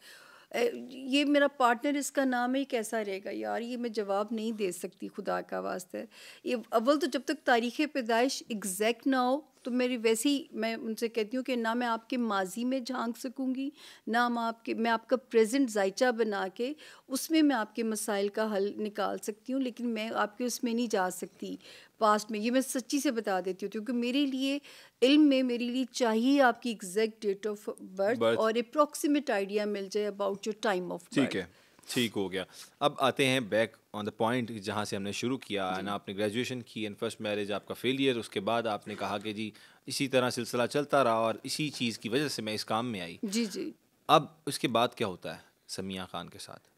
Speaker 1: ये मेरा पार्टनर इसका नाम ही कैसा रहेगा यार ये मैं जवाब नहीं दे सकती खुदा का वास्ते ये अव्वल तो जब तक तारीख़ पैदाइश एग्जैक्ट ना हो तो मेरी वैसी मैं उनसे कहती हूँ कि ना मैं आपके माजी में झांक सकूँगी ना मैं आपके मैं आपका प्रेजेंट जायचा बना के उसमें मैं आपके मसाइल का हल निकाल सकती हूँ लेकिन मैं आपके उसमें नहीं जा सकती पास्ट में ये मैं सच्ची से बता देती हूँ क्योंकि मेरे लिए इल्म में मेरे लिए चाहिए आपकी एग्जैक्ट डेट ऑफ बर्थ और अप्रोक्सीमेट आइडिया मिल जाए अबाउट योर टाइम
Speaker 2: ऑफ ठीक है ठीक हो गया अब आते हैं बैक ऑन द पॉइंट जहाँ से हमने शुरू किया ना आपने ग्रेजुएशन की एंड फर्स्ट मैरिज आपका फेलियर उसके बाद आपने कहा कि जी इसी तरह सिलसिला चलता रहा और इसी चीज़ की वजह से मैं इस काम में आई जी जी अब उसके बाद क्या होता है समिया खान के साथ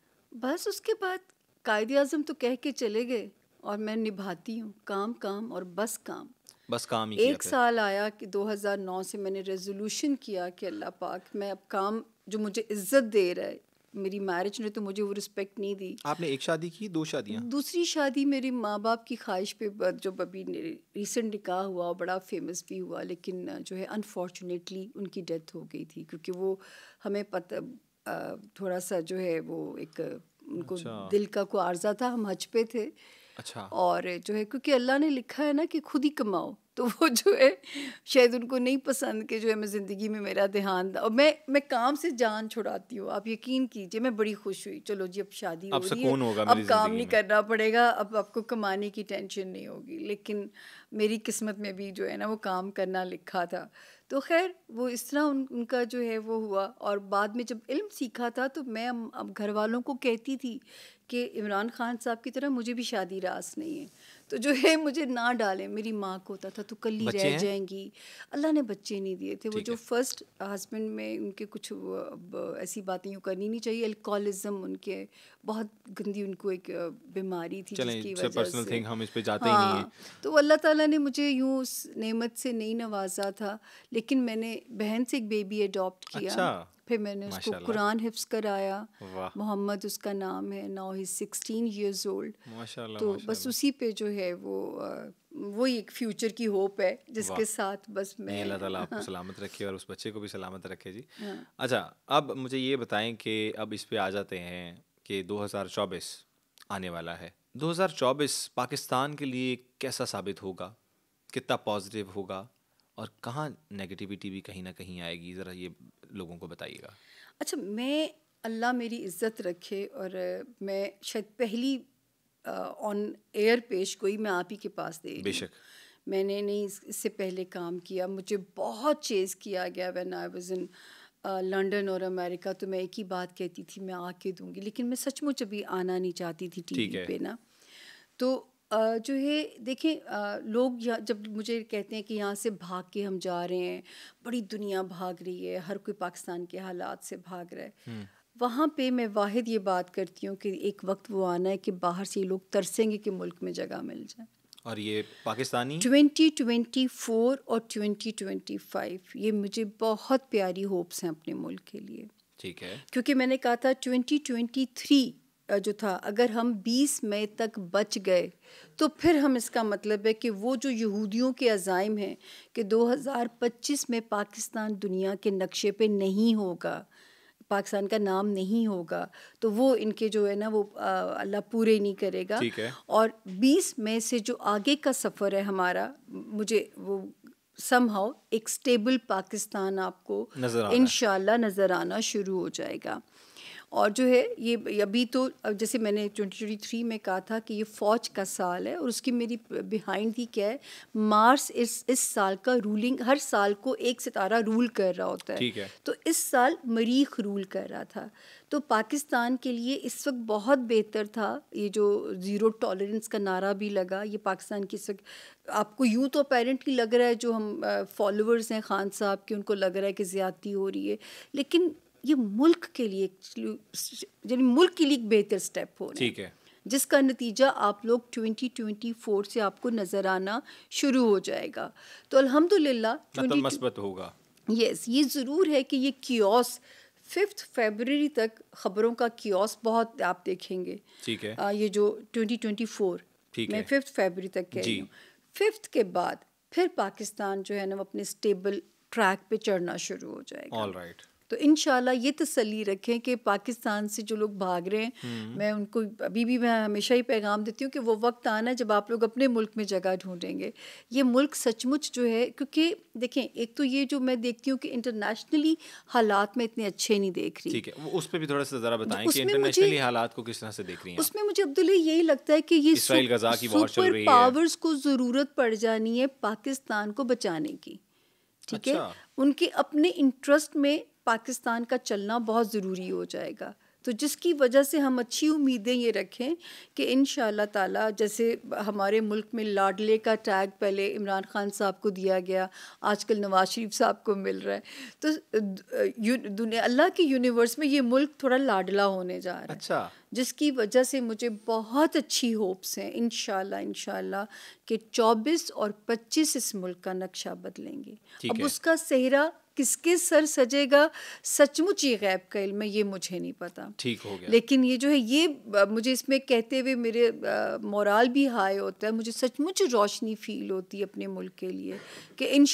Speaker 1: बस उसके बाद कायद अजम तो कह के चले गए और मैं निभाती हूँ काम काम और बस काम
Speaker 2: बस काम ही एक किया साल
Speaker 1: आया कि 2009 से मैंने रेजोल्यूशन किया कि अल्लाह पाक मैं अब काम जो मुझे इज्जत दे रहा है मेरी मैरिज ने तो मुझे वो रिस्पेक्ट नहीं दी
Speaker 2: आपने एक शादी की दो शादियाँ
Speaker 1: दूसरी शादी मेरे माँ बाप की ख्वाहिश पे जब अभी रिसेंट निकाह हुआ बड़ा फेमस भी हुआ लेकिन जो है अनफॉर्चुनेटली उनकी डेथ हो गई थी क्योंकि वो हमें पता थोड़ा सा जो है वो एक उनको अच्छा। दिल का को आर्जा था हम हज पे थे अच्छा और जो है क्योंकि अल्लाह ने लिखा है ना कि खुद ही कमाओ तो वो जो है शायद उनको नहीं पसंद कि जो है मैं ज़िंदगी में मेरा ध्यान और मैं मैं काम से जान छुड़ाती हूँ आप यकीन कीजिए मैं बड़ी खुश हुई चलो जी अब शादी हो रही है अब काम नहीं करना पड़ेगा अब आपको कमाने की टेंशन नहीं होगी लेकिन मेरी किस्मत में भी जो है ना वो काम करना लिखा था तो खैर वो इस तरह उन, उनका जो है वो हुआ और बाद में जब इल्म सीखा था तो मैं अब घर वालों को कहती थी कि इमरान खान साहब की तरह मुझे भी शादी रास नहीं है तो जो है मुझे ना डालें मेरी माँ को होता था तो कल ही रह जाएंगी अल्लाह ने बच्चे नहीं दिए थे वो जो फर्स्ट हस्बैंड में उनके कुछ ऐसी बातें करनी नहीं चाहिए अल्कोहलिज्म उनके बहुत गंदी उनको एक बीमारी थी जिसकी वजह से थिंग हम इस पे जाते हाँ, ही नहीं हाँ, है तो अल्लाह ताला ने मुझे यूँ उस नेमत से नहीं नवाजा था लेकिन मैंने बहन से एक बेबी अडॉप्ट किया अच्छा। फिर मैंने उसको कुरान हिफ्स कराया मोहम्मद उसका नाम है now he sixteen years
Speaker 2: old तो बस
Speaker 1: उसी पे जो है वो वो एक फ्यूचर की होप है जिसके साथ बस मैं अल्लाह ताला आपको हाँ।
Speaker 2: सलामत रखे और उस बच्चे को भी सलामत रखे जी हाँ। अच्छा अब मुझे ये बताएं कि अब इस पे आ जाते हैं कि 2024 आने वाला है 2024 पाकिस्तान के लिए कैसा साबित होगा कितना पॉजिटिव होगा और कहाँ नेगेटिविटी भी कहीं ना कहीं आएगी ज़रा ये लोगों को बताइएगा
Speaker 1: अच्छा मैं अल्लाह मेरी इज़्ज़त रखे और मैं शायद पहली ऑन एयर पेश कोई मैं आप ही के पास दे बेशक मैंने नहीं इससे पहले काम किया मुझे बहुत चेज़ किया गया when I was in London और अमेरिका तो मैं एक ही बात कहती थी मैं आके दूंगी लेकिन मैं सचमुच अभी आना नहीं चाहती थी टीवी पे ना तो जो है देखें लोग जब मुझे कहते हैं कि यहाँ से भाग के हम जा रहे हैं बड़ी दुनिया भाग रही है हर कोई पाकिस्तान के हालात से भाग रहा है वहाँ पे मैं वाहिद ये बात करती हूँ कि एक वक्त वो आना है कि बाहर से ये लोग तरसेंगे कि मुल्क में जगह मिल जाए
Speaker 2: और ये पाकिस्तानी
Speaker 1: 2024 और 2025 ये मुझे बहुत प्यारी होप्स हैं अपने मुल्क के लिए ठीक है क्योंकि मैंने कहा था 2023 जो था अगर हम 20 मई तक बच गए तो फिर हम इसका मतलब है कि वो जो यहूदियों के अजाइम हैं कि 2025 में पाकिस्तान दुनिया के नक्शे पे नहीं होगा पाकिस्तान का नाम नहीं होगा तो वो इनके जो है ना वो अल्लाह पूरे नहीं करेगा और 20 मई से जो आगे का सफ़र है हमारा मुझे वो समहाउ एक स्टेबल पाकिस्तान आपको इन नज़र आना शुरू हो जाएगा और जो है ये अभी तो जैसे मैंने ट्वेंटी ट्वेंटी थ्री में कहा था कि ये फ़ौज का साल है और उसकी मेरी बिहाइंड थी क्या है मार्स इस इस साल का रूलिंग हर साल को एक सितारा रूल कर रहा होता है, है। तो इस साल मरीख रूल कर रहा था तो पाकिस्तान के लिए इस वक्त बहुत बेहतर था ये जो ज़ीरो टॉलरेंस का नारा भी लगा ये पाकिस्तान की इस वक्त आपको यूँ तो अपेरेंटली लग रहा है जो हम फॉलोअर्स हैं खान साहब के उनको लग रहा है कि ज़्यादती हो रही है लेकिन ये मुल्क के लिए यानी मुल्क के लिए एक बेहतर स्टेप हो रहा है ठीक है जिसका नतीजा आप लोग 2024 से आपको नज़र आना शुरू हो जाएगा तो अल्हम्दुलिल्लाह मतलब
Speaker 2: मस्बत होगा
Speaker 1: यस ये ज़रूर है कि ये क्योस फिफ्थ फेबररी तक खबरों का क्योस बहुत आप देखेंगे ठीक है आ, ये जो 2024 ठीक मैं फिफ्थ फेबररी तक कह रही हूँ फिफ्थ के बाद फिर पाकिस्तान जो है ना वो अपने स्टेबल ट्रैक पे चढ़ना शुरू हो जाएगा ऑल राइट right. तो इन ये तसली रखें कि पाकिस्तान से जो लोग भाग रहे हैं हम्म। मैं उनको अभी भी मैं हमेशा ही पैगाम देती हूँ कि वो वक्त आना जब आप लोग अपने मुल्क में जगह ढूंढेंगे ये मुल्क सचमुच जो है क्योंकि देखें एक तो ये जो मैं देखती हूँ कि इंटरनेशनली हालात में इतने अच्छे नहीं देख रही ठीक
Speaker 2: है उस पर भी थोड़ा सा तो बताएं कि इंटरनेशनली हालात को किस तरह से देख रही है उसमें
Speaker 1: मुझे अब्दुल्ला यही लगता है कि ये सुपर पावर्स को ज़रूरत पड़ जानी है पाकिस्तान को बचाने की ठीक है अच्छा। उनके अपने इंटरेस्ट में पाकिस्तान का चलना बहुत ज़रूरी हो जाएगा तो जिसकी वजह से हम अच्छी उम्मीदें ये रखें कि इन ताला जैसे हमारे मुल्क में लाडले का टैग पहले इमरान खान साहब को दिया गया आजकल नवाज शरीफ साहब को मिल रहा है तो दुनिया अल्लाह के यूनिवर्स में ये मुल्क थोड़ा लाडला होने जा रहा है अच्छा जिसकी वजह से मुझे बहुत अच्छी होप्स हैं इन इन कि चौबीस और पच्चीस इस मुल्क का नक्शा बदलेंगे अब उसका सेहरा किसके सर सजेगा सचमुच ये गैब का इल्म ये मुझे नहीं पता ठीक हो गया लेकिन ये जो है ये मुझे इसमें कहते हुए मेरे मोराल भी हाई होता है मुझे सचमुच रोशनी फील होती है अपने मुल्क के लिए कि इन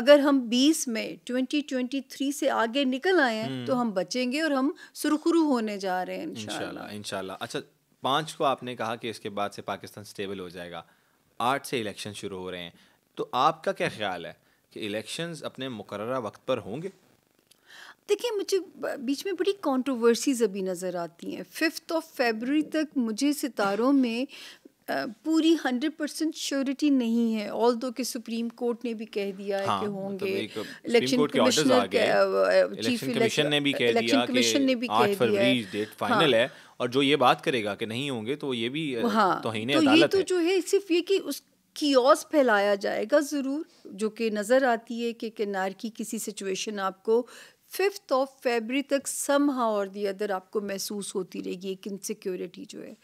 Speaker 1: अगर हम 20 में 2023 से आगे निकल आए हैं हम्म। तो हम बचेंगे और हम सुरखुरु होने जा रहे हैं इन
Speaker 2: इंशाल्लाह अच्छा पाँच को आपने कहा कि इसके बाद से पाकिस्तान स्टेबल हो जाएगा आठ से इलेक्शन शुरू हो रहे हैं तो आपका क्या ख्याल है कि इलेक्शंस अपने मुकर वक्त पर होंगे
Speaker 1: देखिए मुझे बीच में बड़ी कंट्रोवर्सीज अभी नज़र आती हैं फिफ्थ ऑफ फेबररी तक मुझे सितारों में पूरी हंड्रेड परसेंट श्योरिटी नहीं है ऑल दो के सुप्रीम कोर्ट ने भी कह दिया है कि हाँ, मतलब होंगे इलेक्शन कमिश्नर चीफ इलेक्शन ने भी कह दिया कि ने भी कह दिया
Speaker 2: डेट फाइनल हाँ। है और जो ये बात करेगा कि नहीं होंगे तो ये भी हाँ, तो, तो ये तो
Speaker 1: है। जो है सिर्फ ये कि उस कियोस फैलाया जाएगा ज़रूर जो कि नज़र आती है कि किनार की किसी सिचुएशन आपको फिफ्थ ऑफ फेबरी तक सम और दी अदर आपको महसूस होती रहेगी एक इनसिक्योरिटी जो है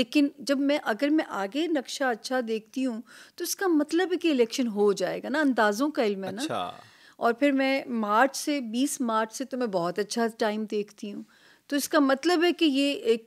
Speaker 1: लेकिन जब मैं अगर मैं आगे नक्शा अच्छा देखती हूँ तो इसका मतलब है कि इलेक्शन हो जाएगा ना अंदाज़ों का इल्म है अच्छा। और फिर मैं मार्च से 20 मार्च से तो मैं बहुत अच्छा टाइम देखती हूँ तो इसका मतलब है कि ये एक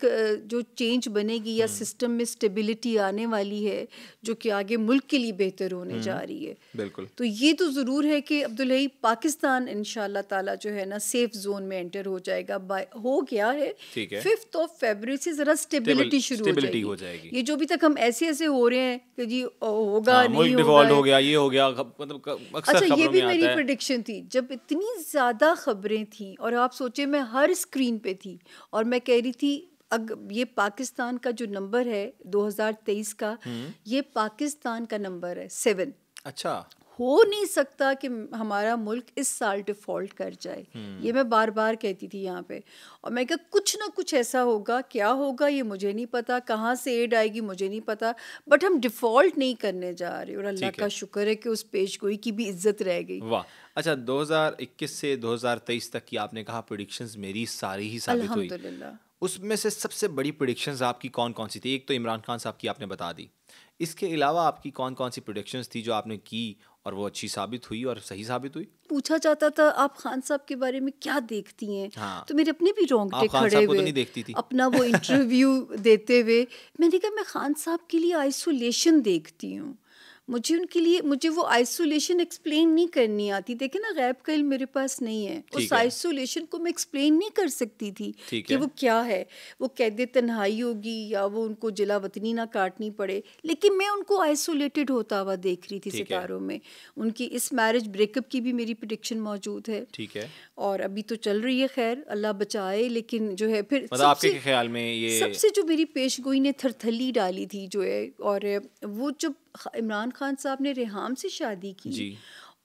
Speaker 1: जो चेंज बनेगी या सिस्टम हम्म। में स्टेबिलिटी आने वाली है जो कि आगे मुल्क के लिए बेहतर होने हम्म। जा रही है बिल्कुल तो ये तो ज़रूर है कि अब्दुल हई पाकिस्तान इन ताला जो है ना सेफ जोन में एंटर हो जाएगा हो गया है फिफ्थ ऑफ फेबर से ज़रा स्टेबिलिटी शुरू हो जाएगी।, हो जाएगी ये जो अभी तक हम ऐसे ऐसे हो रहे हैं कि जी होगा हाँ, नहीं होगा हो गया
Speaker 2: ये हो गया मतलब अच्छा ये भी मेरी
Speaker 1: प्रडिक्शन थी जब इतनी ज़्यादा खबरें थी और आप सोचे मैं हर स्क्रीन पे थी थी और मैं कह रही थी अग ये पाकिस्तान का जो नंबर है 2023 का हम्म। ये पाकिस्तान का नंबर है सेवन अच्छा हो नहीं सकता कि हमारा मुल्क इस साल डिफ़ॉल्ट कर जाए हम्म। ये मैं बार बार कहती थी यहाँ पे और मैं कहा कुछ ना कुछ ऐसा होगा क्या होगा ये मुझे नहीं पता कहाँ से एड आएगी मुझे नहीं पता बट हम डिफ़ॉल्ट नहीं करने जा रहे और अल्लाह का शुक्र है कि उस पेश गोई की भी इज्जत रह गई
Speaker 2: वाह अच्छा 2021 से 2023 तक की आपने कहा प्रोडिक्शन मेरी सारी ही साबित हुई उसमें से सबसे बड़ी प्रोडिक्शन आपकी कौन कौन सी थी एक तो इमरान खान साहब की आपने बता दी इसके अलावा आपकी कौन कौन सी प्रोडिक्शन थी जो आपने की और वो अच्छी साबित हुई और सही साबित हुई
Speaker 1: पूछा जाता था आप खान साहब के बारे में क्या देखती हैं हाँ। तो मेरे अपने भी रोंगटे खड़े तो हुए तो नहीं देखती थी अपना वो इंटरव्यू [LAUGHS] देते हुए मैंने कहा मैं खान साहब के लिए आइसोलेशन देखती हूँ मुझे उनके लिए मुझे वो आइसोलेशन एक्सप्लेन नहीं करनी आती देखे ना गैब का इल मेरे पास नहीं है उस आइसोलेशन को मैं एक्सप्लेन नहीं कर सकती थी कि वो क्या है वो कैद तन्हाई होगी या वो उनको जिला वतनी ना काटनी पड़े लेकिन मैं उनको आइसोलेटेड होता हुआ देख रही थी सितारों में उनकी इस मैरिज ब्रेकअप की भी मेरी प्रडिक्शन मौजूद है ठीक है और अभी तो चल रही है खैर अल्लाह बचाए लेकिन जो है फिर मतलब आपके
Speaker 2: ख्याल में ये सबसे
Speaker 1: जो मेरी पेशगोई ने थरथली डाली थी जो है और वो जब इमरान खान साहब ने रेहाम से शादी की जी।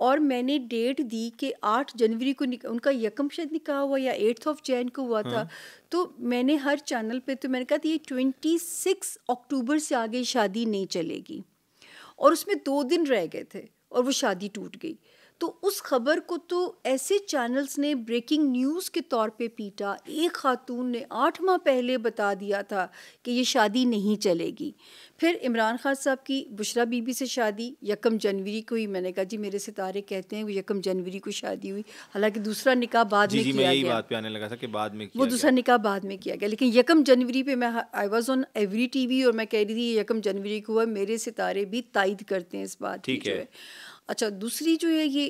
Speaker 1: और मैंने डेट दी कि आठ जनवरी को उनका यकम शायद निकाह हुआ या एट्थ ऑफ जैन को हुआ हाँ। था तो मैंने हर चैनल पे तो मैंने कहा था ये ट्वेंटी सिक्स अक्टूबर से आगे शादी नहीं चलेगी और उसमें दो दिन रह गए थे और वो शादी टूट गई तो उस खबर को तो ऐसे चैनल्स ने ब्रेकिंग न्यूज़ के तौर पे पीटा एक खातून ने आठ माह पहले बता दिया था कि ये शादी नहीं चलेगी फिर इमरान खान साहब की बुशरा बीबी से शादी यकम जनवरी को ही मैंने कहा जी मेरे सितारे कहते हैं वो यकम जनवरी को शादी हुई हालांकि दूसरा निकाह बाद जी में जी, किया गया बात
Speaker 2: पे आने लगा था कि बाद में किया वो दूसरा
Speaker 1: निकाह बाद में किया गया लेकिन यकम जनवरी पे मैं I was on every T और मैं कह रही थी यकम जनवरी को हुआ मेरे सितारे भी तायद करते हैं इस बात ठीक है अच्छा दूसरी जो है ये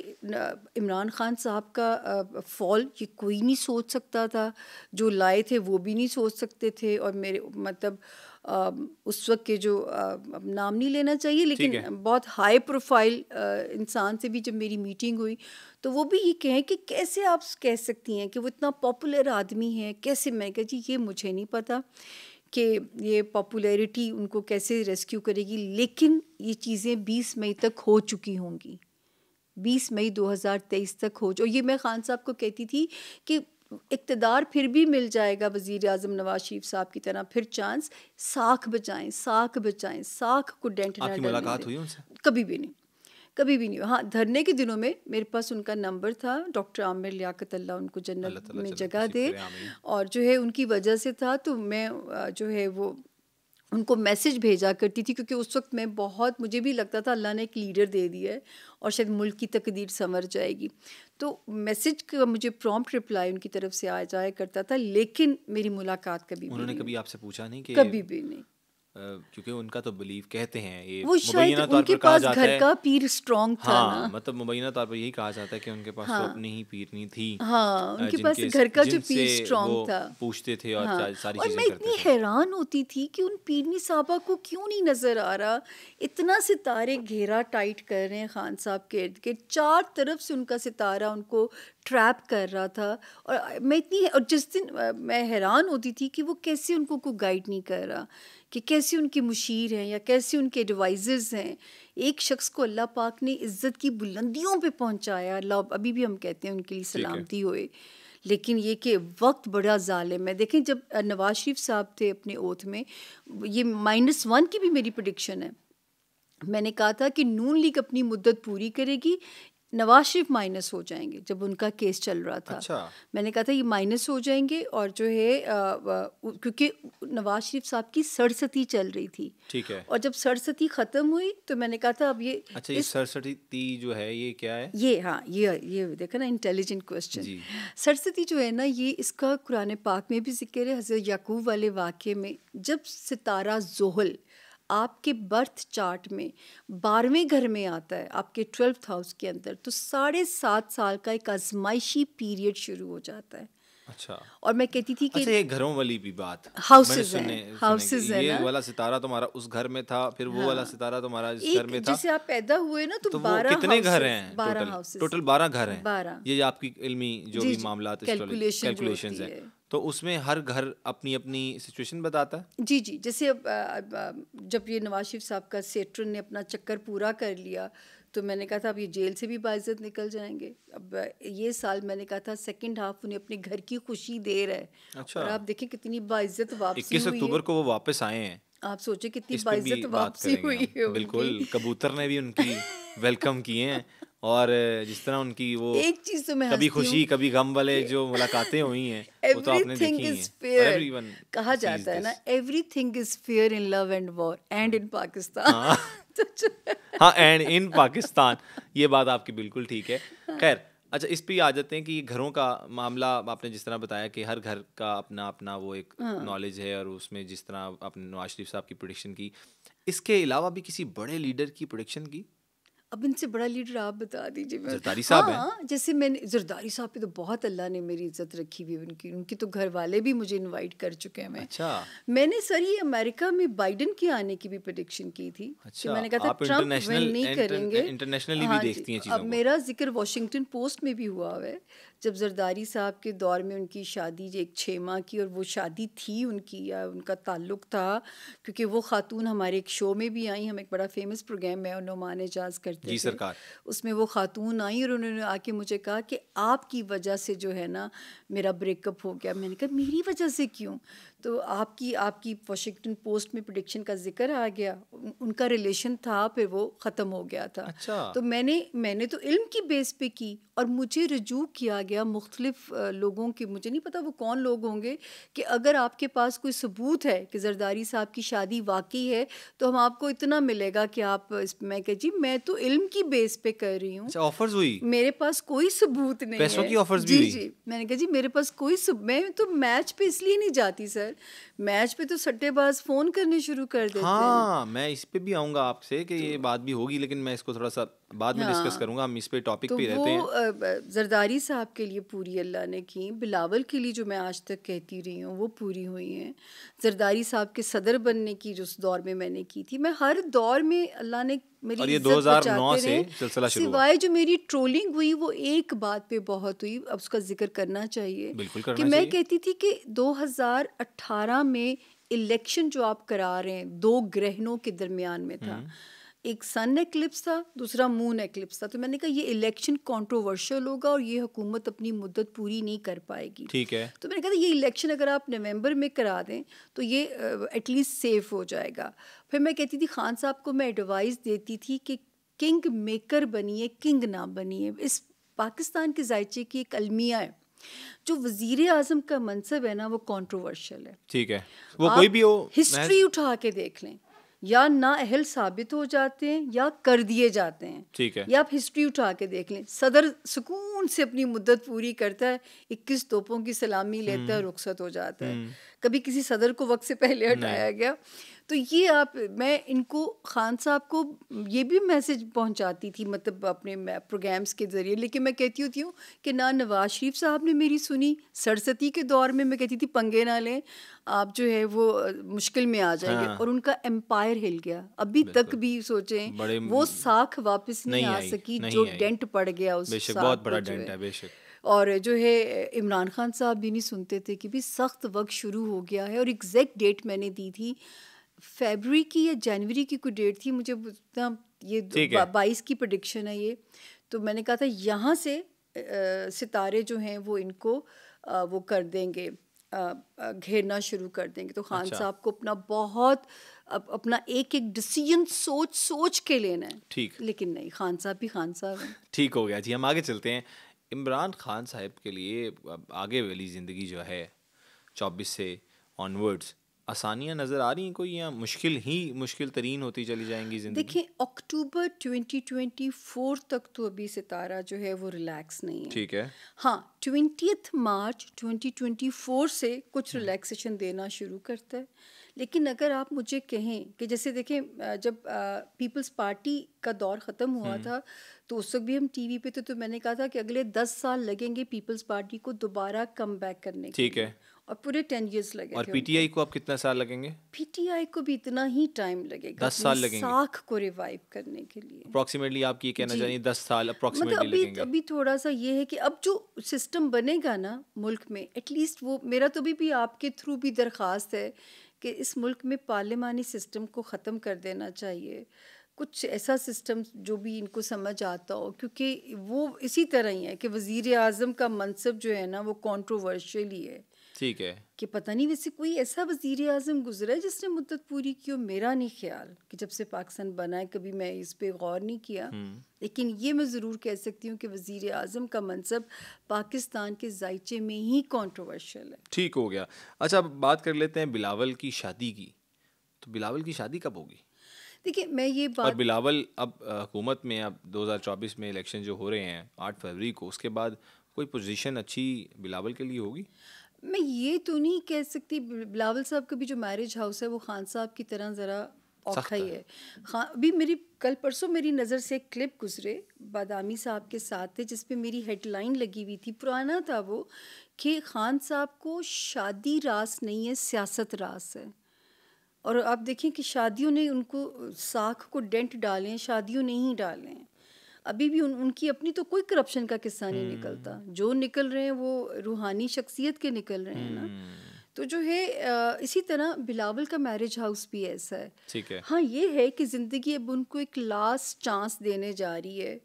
Speaker 1: इमरान खान साहब का फॉल ये कोई नहीं सोच सकता था जो लाए थे वो भी नहीं सोच सकते थे और मेरे मतलब आ, उस वक्त के जो आ, नाम नहीं लेना चाहिए लेकिन बहुत हाई प्रोफाइल इंसान से भी जब मेरी मीटिंग हुई तो वो भी ये कहें कि कैसे आप कह सकती हैं कि वो इतना पॉपुलर आदमी है कैसे मैं कह जी ये मुझे नहीं पता कि ये पॉपुलैरिटी उनको कैसे रेस्क्यू करेगी लेकिन ये चीज़ें 20 मई तक हो चुकी होंगी 20 मई 2023 तक हो और ये मैं खान साहब को कहती थी कि इकतदार फिर भी मिल जाएगा वज़ी अजम नवाज शरीफ साहब की तरह फिर चांस साख बचाएं साख बचाएं साख को डेंट मुलाकात हुई उनसे कभी भी नहीं कभी भी नहीं हुआ हाँ धरने के दिनों में मेरे पास उनका नंबर था डॉक्टर आमिर लियाकत अल्लाह उनको जन्नत में जगह दे और जो है उनकी वजह से था तो मैं जो है वो उनको मैसेज भेजा करती थी क्योंकि उस वक्त मैं बहुत मुझे भी लगता था अल्लाह ने एक लीडर दे दिया है और शायद मुल्क की तकदीर संवर जाएगी तो मैसेज का मुझे प्रॉम्प्ट रिप्लाई उनकी तरफ से आ जाया करता था लेकिन मेरी मुलाकात कभी उन्होंने कभी आपसे पूछा नहीं कि कभी भी
Speaker 2: नहीं क्योंकि उनका तो बिलीव कहते हैं ये वो शायद उनके पास घर का
Speaker 1: पीर स्ट्रॉन्ग था हाँ, ना
Speaker 2: मतलब मुबैना तौर पर यही कहा जाता है कि उनके पास तो हाँ, तो अपनी ही पीर नहीं थी हाँ, उनके पास घर का जो पीर स्ट्रॉन्ग था पूछते थे और हाँ, सारी और मैं इतनी हैरान
Speaker 1: होती थी कि उन पीरनी साहबा को क्यों नहीं नजर आ रहा इतना सितारे घेरा टाइट कर रहे हैं खान साहब के इर्द गिर्द चार तरफ से उनका सितारा उनको ट्रैप कर रहा था और मैं इतनी और जिस दिन मैं हैरान होती थी कि वो कैसे उनको कोई गाइड नहीं कर रहा कि कैसे उनकी मुशीर हैं या कैसे उनके एडवाइजर्स हैं एक शख्स को अल्लाह पाक ने इज़्ज़त की बुलंदियों पे पहुंचाया अल्लाह अभी भी हम कहते हैं उनके लिए सलामती होए लेकिन ये कि वक्त बड़ा ालिम है देखें जब नवाज शरीफ साहब थे अपने ओथ में ये माइनस वन की भी मेरी प्रडिक्शन है मैंने कहा था कि नून लीग अपनी मुद्दत पूरी करेगी नवाज शरीफ माइनस हो जाएंगे जब उनका केस चल रहा था अच्छा। मैंने कहा था ये माइनस हो जाएंगे और जो है आ, क्योंकि नवाज शरीफ साहब की सरसती चल रही थी ठीक है और जब सरसती ख़त्म हुई तो मैंने कहा था अब ये
Speaker 2: अच्छा ये सरसती जो है ये क्या है
Speaker 1: ये हाँ ये ये देखा ना इंटेलिजेंट क्वेश्चन सरसती जो है ना ये इसका कुरान पाक में भी जिक्र है हज़रत याकूब वाले वाक्य में जब सितारा जोहल आपके बर्थ चार्ट में बारहवें घर में आता है आपके ट्वेल्थ हाउस के अंदर तो साढ़े सात साल का एक आजमाइशी पीरियड शुरू हो जाता है अच्छा और मैं कहती थी कि अच्छा ये घरों वाली
Speaker 2: भी बात हाउसेज हैं हाउसेज हैं ये वाला सितारा तुम्हारा उस घर में था फिर वो हाँ, वाला सितारा तुम्हारा इस घर में था जिसे
Speaker 1: आप पैदा हुए ना तो, तो बारह कितने घर हैं बारह टोटल बारह घर हैं बारह
Speaker 2: ये आपकी इल्मी जो भी मामला कैलकुलेशन है तो उसमें हर घर अपनी अपनी सिचुएशन बताता है
Speaker 1: जी जी जैसे अब जब ये नवाज शरीफ साहब का सेट्रन ने अपना चक्कर पूरा कर लिया तो मैंने कहा था अब ये जेल से भी बाइज्जत निकल जाएंगे अब ये साल मैंने कहा था सेकंड हाफ उन्हें अपने घर की खुशी दे रहा है अच्छा। और आप देखें कितनी बाइज्जत वापसी इक्कीस अक्टूबर
Speaker 2: को वो वापस आए हैं
Speaker 1: आप सोचे कितनी बाइज्जत वापसी हुई है बिल्कुल
Speaker 2: कबूतर ने भी उनकी वेलकम [LAUGHS] किए हैं और जिस तरह उनकी वो एक चीज तो मैं कभी खुशी कभी गम वाले जो मुलाकातें हुई हैं वो तो आपने देखी हैं
Speaker 1: कहा जाता है ना everything is fair in love and war and in Pakistan
Speaker 2: हाँ एंड इन पाकिस्तान ये बात आपकी बिल्कुल ठीक है खैर अच्छा इस पे आ जाते हैं कि घरों का मामला आपने जिस तरह बताया कि हर घर का अपना अपना वो एक नॉलेज हाँ। है और उसमें जिस तरह आपने नवाज शरीफ साहब की प्रोडिक्शन की इसके अलावा भी किसी बड़े लीडर की प्रोडिक्शन की
Speaker 1: अब इनसे बड़ा लीडर आप बता दीजिए मैं जरदारी साहब हाँ, है? जैसे मैंने जरदारी साहब पे तो बहुत अल्लाह ने मेरी इज्जत रखी हुई उनकी उनके तो घर वाले भी मुझे इनवाइट कर चुके हैं मैं अच्छा मैंने सर ये अमेरिका में बाइडन के आने की भी प्रडिक्शन की थी तो अच्छा, मैंने कहा था ट्रम्प विन नहीं करेंगे इंटरनेशनली भी हाँ देखती हैं अब मेरा जिक्र वॉशिंगटन पोस्ट में भी हुआ है जब जरदारी साहब के दौर में उनकी शादी एक छः माह की और वो शादी थी उनकी या उनका ताल्लुक था क्योंकि वो खातून हमारे एक शो में भी आई हम एक बड़ा फेमस प्रोग्राम है नुमान एजाज करते जी सरकार उसमें वो खातून आई और उन्होंने आके मुझे कहा कि आपकी वजह से जो है ना मेरा ब्रेकअप हो गया मैंने कहा मेरी वजह से क्यों तो आपकी आपकी वॉशिंगटन पोस्ट में प्रोडिक्शन का जिक्र आ गया उनका रिलेशन था फिर वो ख़त्म हो गया था अच्छा। तो मैंने मैंने तो इल्म की बेस पे की और मुझे रजू किया गया मुख्तलिफ लोगों के मुझे नहीं पता वो कौन लोग होंगे कि अगर आपके पास कोई सबूत है कि जरदारी साहब की शादी वाकई है तो हम आपको इतना मिलेगा कि आप इस मैं कह जी मैं तो इल्म की बेस पे कर रही हूँ ऑफर्स अच्छा, हुई मेरे पास कोई सबूत नहीं पैसों है। की ऑफर्स जी भी जी हुई। मैंने कहा जी मेरे पास कोई सब मैं तो मैच पे इसलिए नहीं जाती सर मैच पे तो सट्टेबाज फोन करने शुरू कर देते हाँ
Speaker 2: हैं मैं इस पे भी आऊंगा आपसे कि ये बात भी होगी लेकिन मैं इसको थोड़ा सा बाद में डिस्कस हाँ। करूंगा हम इस पे टॉपिक तो पे रहते
Speaker 1: हैं जरदारी साहब के लिए पूरी अल्लाह ने की बिलावल के लिए जो मैं आज तक कहती रही हूँ वो पूरी हुई हैं जरदारी साहब के सदर बनने की जो उस दौर में मैंने की थी मैं हर दौर में अल्लाह ने मेरी दो हजार नौ से सिलसिला शुरू सिवाय जो मेरी ट्रोलिंग हुई वो एक बात पे बहुत हुई अब उसका जिक्र करना चाहिए बिल्कुल कि मैं कहती थी कि दो में इलेक्शन जो आप करा रहे हैं दो ग्रहणों के दरमियान में था हम्म। एक सन एक्लिप्स था दूसरा मून एक्लिप्स था तो मैंने कहा ये इलेक्शन कंट्रोवर्शियल होगा और ये हुकूमत अपनी मुद्दत पूरी नहीं कर पाएगी ठीक है तो मैंने कहा था ये इलेक्शन अगर आप नवंबर में करा दें तो ये एटलीस्ट uh, सेफ हो जाएगा फिर मैं कहती थी खान साहब को मैं एडवाइस देती थी कि किंग मेकर बनिए किंग ना बनिए इस पाकिस्तान के जायचे की एक अलमिया है जो वजीर आजम का मनसब है ना वो कंट्रोवर्शियल है
Speaker 2: ठीक है वो कोई भी हो हिस्ट्री
Speaker 1: उठा के देख लें या नाअहल साबित हो जाते हैं या कर दिए जाते हैं ठीक है या आप हिस्ट्री उठा के देख लें सदर सुकून से अपनी मुद्दत पूरी करता है इक्कीस तोपों की सलामी लेता है हम्म। रुखसत हो जाता है हम्म। कभी किसी सदर को वक्त से पहले हटाया गया तो ये आप मैं इनको खान साहब को ये भी मैसेज पहुंचाती थी मतलब अपने प्रोग्राम्स के ज़रिए लेकिन मैं कहती होती हूँ कि ना नवाज शरीफ साहब ने मेरी सुनी सरस्वती के दौर में मैं कहती थी पंगे ना लें आप जो है वो मुश्किल में आ जाएंगे हाँ। और उनका एम्पायर हिल गया अभी तक भी सोचें वो साख वापस नहीं, नहीं आ सकी नहीं जो डेंट पड़ गया उस बहुत बड़ा डेंट है बेशक और जो है इमरान खान साहब भी नहीं सुनते थे कि भी सख्त वक्त शुरू हो गया है और एग्जैक्ट डेट मैंने दी थी फेबरी की या जनवरी की कोई डेट थी मुझे उतना ये बाईस की प्रडिक्शन है ये तो मैंने कहा था यहाँ से सितारे जो हैं वो इनको आ, वो कर देंगे घेरना शुरू कर देंगे तो खान अच्छा। साहब को अपना बहुत अप, अपना एक एक डिसीजन सोच सोच के लेना है ठीक लेकिन नहीं खान साहब भी खान साहब
Speaker 2: ठीक हो गया जी हम आगे चलते हैं इमरान खान साहब के लिए आगे वाली ज़िंदगी जो है चौबीस से ऑनवर्ड्स आसानियाँ नज़र आ रही हैं कोई या मुश्किल ही मुश्किल तरीन होती चली जाएंगी ज़िंदगी
Speaker 1: देखिए अक्टूबर 2024 तक तो अभी सितारा जो है वो रिलैक्स नहीं है ठीक है हाँ ट्वेंटी मार्च 2024 से कुछ रिलैक्सेशन देना शुरू करता है लेकिन अगर आप मुझे कहें कि जैसे देखें जब पीपल्स पार्टी का दौर ख़त्म हुआ हम्म। था तो उस वक्त भी हम टीवी पे थे तो मैंने कहा था कि अगले दस साल लगेंगे पीपल्स पार्टी को दोबारा कम करने के ठीक है और पूरे टेन ईयर्स लगे और पीटीआई
Speaker 2: को आप कितना साल लगेंगे
Speaker 1: पीटीआई को भी इतना ही टाइम लगेगा दस साल लगेंगे साख को रिवाइव करने के लिए
Speaker 2: अप्रोक्सीमेटली आप ये कहना चाहिए दस साल अप्रोक्सीमेटली मतलब अभी लगेंगे। अभी
Speaker 1: थोड़ा सा ये है कि अब जो सिस्टम बनेगा ना मुल्क में एटलीस्ट वो मेरा तो अभी भी आपके थ्रू भी दरख्वास्त है कि इस मुल्क में पार्लियामानी सिस्टम को ख़त्म कर देना चाहिए कुछ ऐसा सिस्टम जो भी इनको समझ आता हो क्योंकि वो इसी तरह ही है कि वज़ी अजम का मनसब जो है ना वो कॉन्ट्रोवर्शियल ही है ठीक है कि पता नहीं वैसे कोई ऐसा वजीर अजम गुजरा है जिसने मुद्दत पूरी की हो मेरा नहीं ख्याल कि जब से पाकिस्तान बना है कभी मैं इस पर गौर नहीं किया हम्म। लेकिन ये मैं ज़रूर कह सकती हूँ कि वजीर अजम का मनसब पाकिस्तान के जायचे में ही कॉन्ट्रोवर्शल है
Speaker 2: ठीक हो गया अच्छा अब बात कर लेते हैं बिलावल की शादी की तो बिलावल की शादी कब होगी
Speaker 1: देखिए मैं ये बात और
Speaker 2: बिलावल अब हुकूमत में अब 2024 में इलेक्शन जो हो रहे हैं 8 फरवरी को उसके बाद कोई पोजीशन अच्छी बिलावल के लिए होगी
Speaker 1: मैं ये तो नहीं कह सकती बिलावल साहब का भी जो मैरिज हाउस है वो खान साहब की तरह ज़रा औखा ही है खान अभी मेरी कल परसों मेरी नज़र से एक क्लिप गुजरे बादामी साहब के साथ थे जिसपे मेरी हेडलाइन लगी हुई थी पुराना था वो कि खान साहब को शादी रास नहीं है सियासत रास है और आप देखें कि शादियों ने उनको साख को डेंट डालें शादियों नहीं डालें अभी भी उन उनकी अपनी तो कोई करप्शन का किस्सा नहीं हम्म। निकलता जो निकल रहे हैं वो रूहानी शख्सियत के निकल रहे हैं ना हम्म। तो जो है इसी तरह बिलावल का मैरिज हाउस भी ऐसा है ठीक है हाँ ये है कि ज़िंदगी अब उनको एक लास्ट चांस देने जा रही है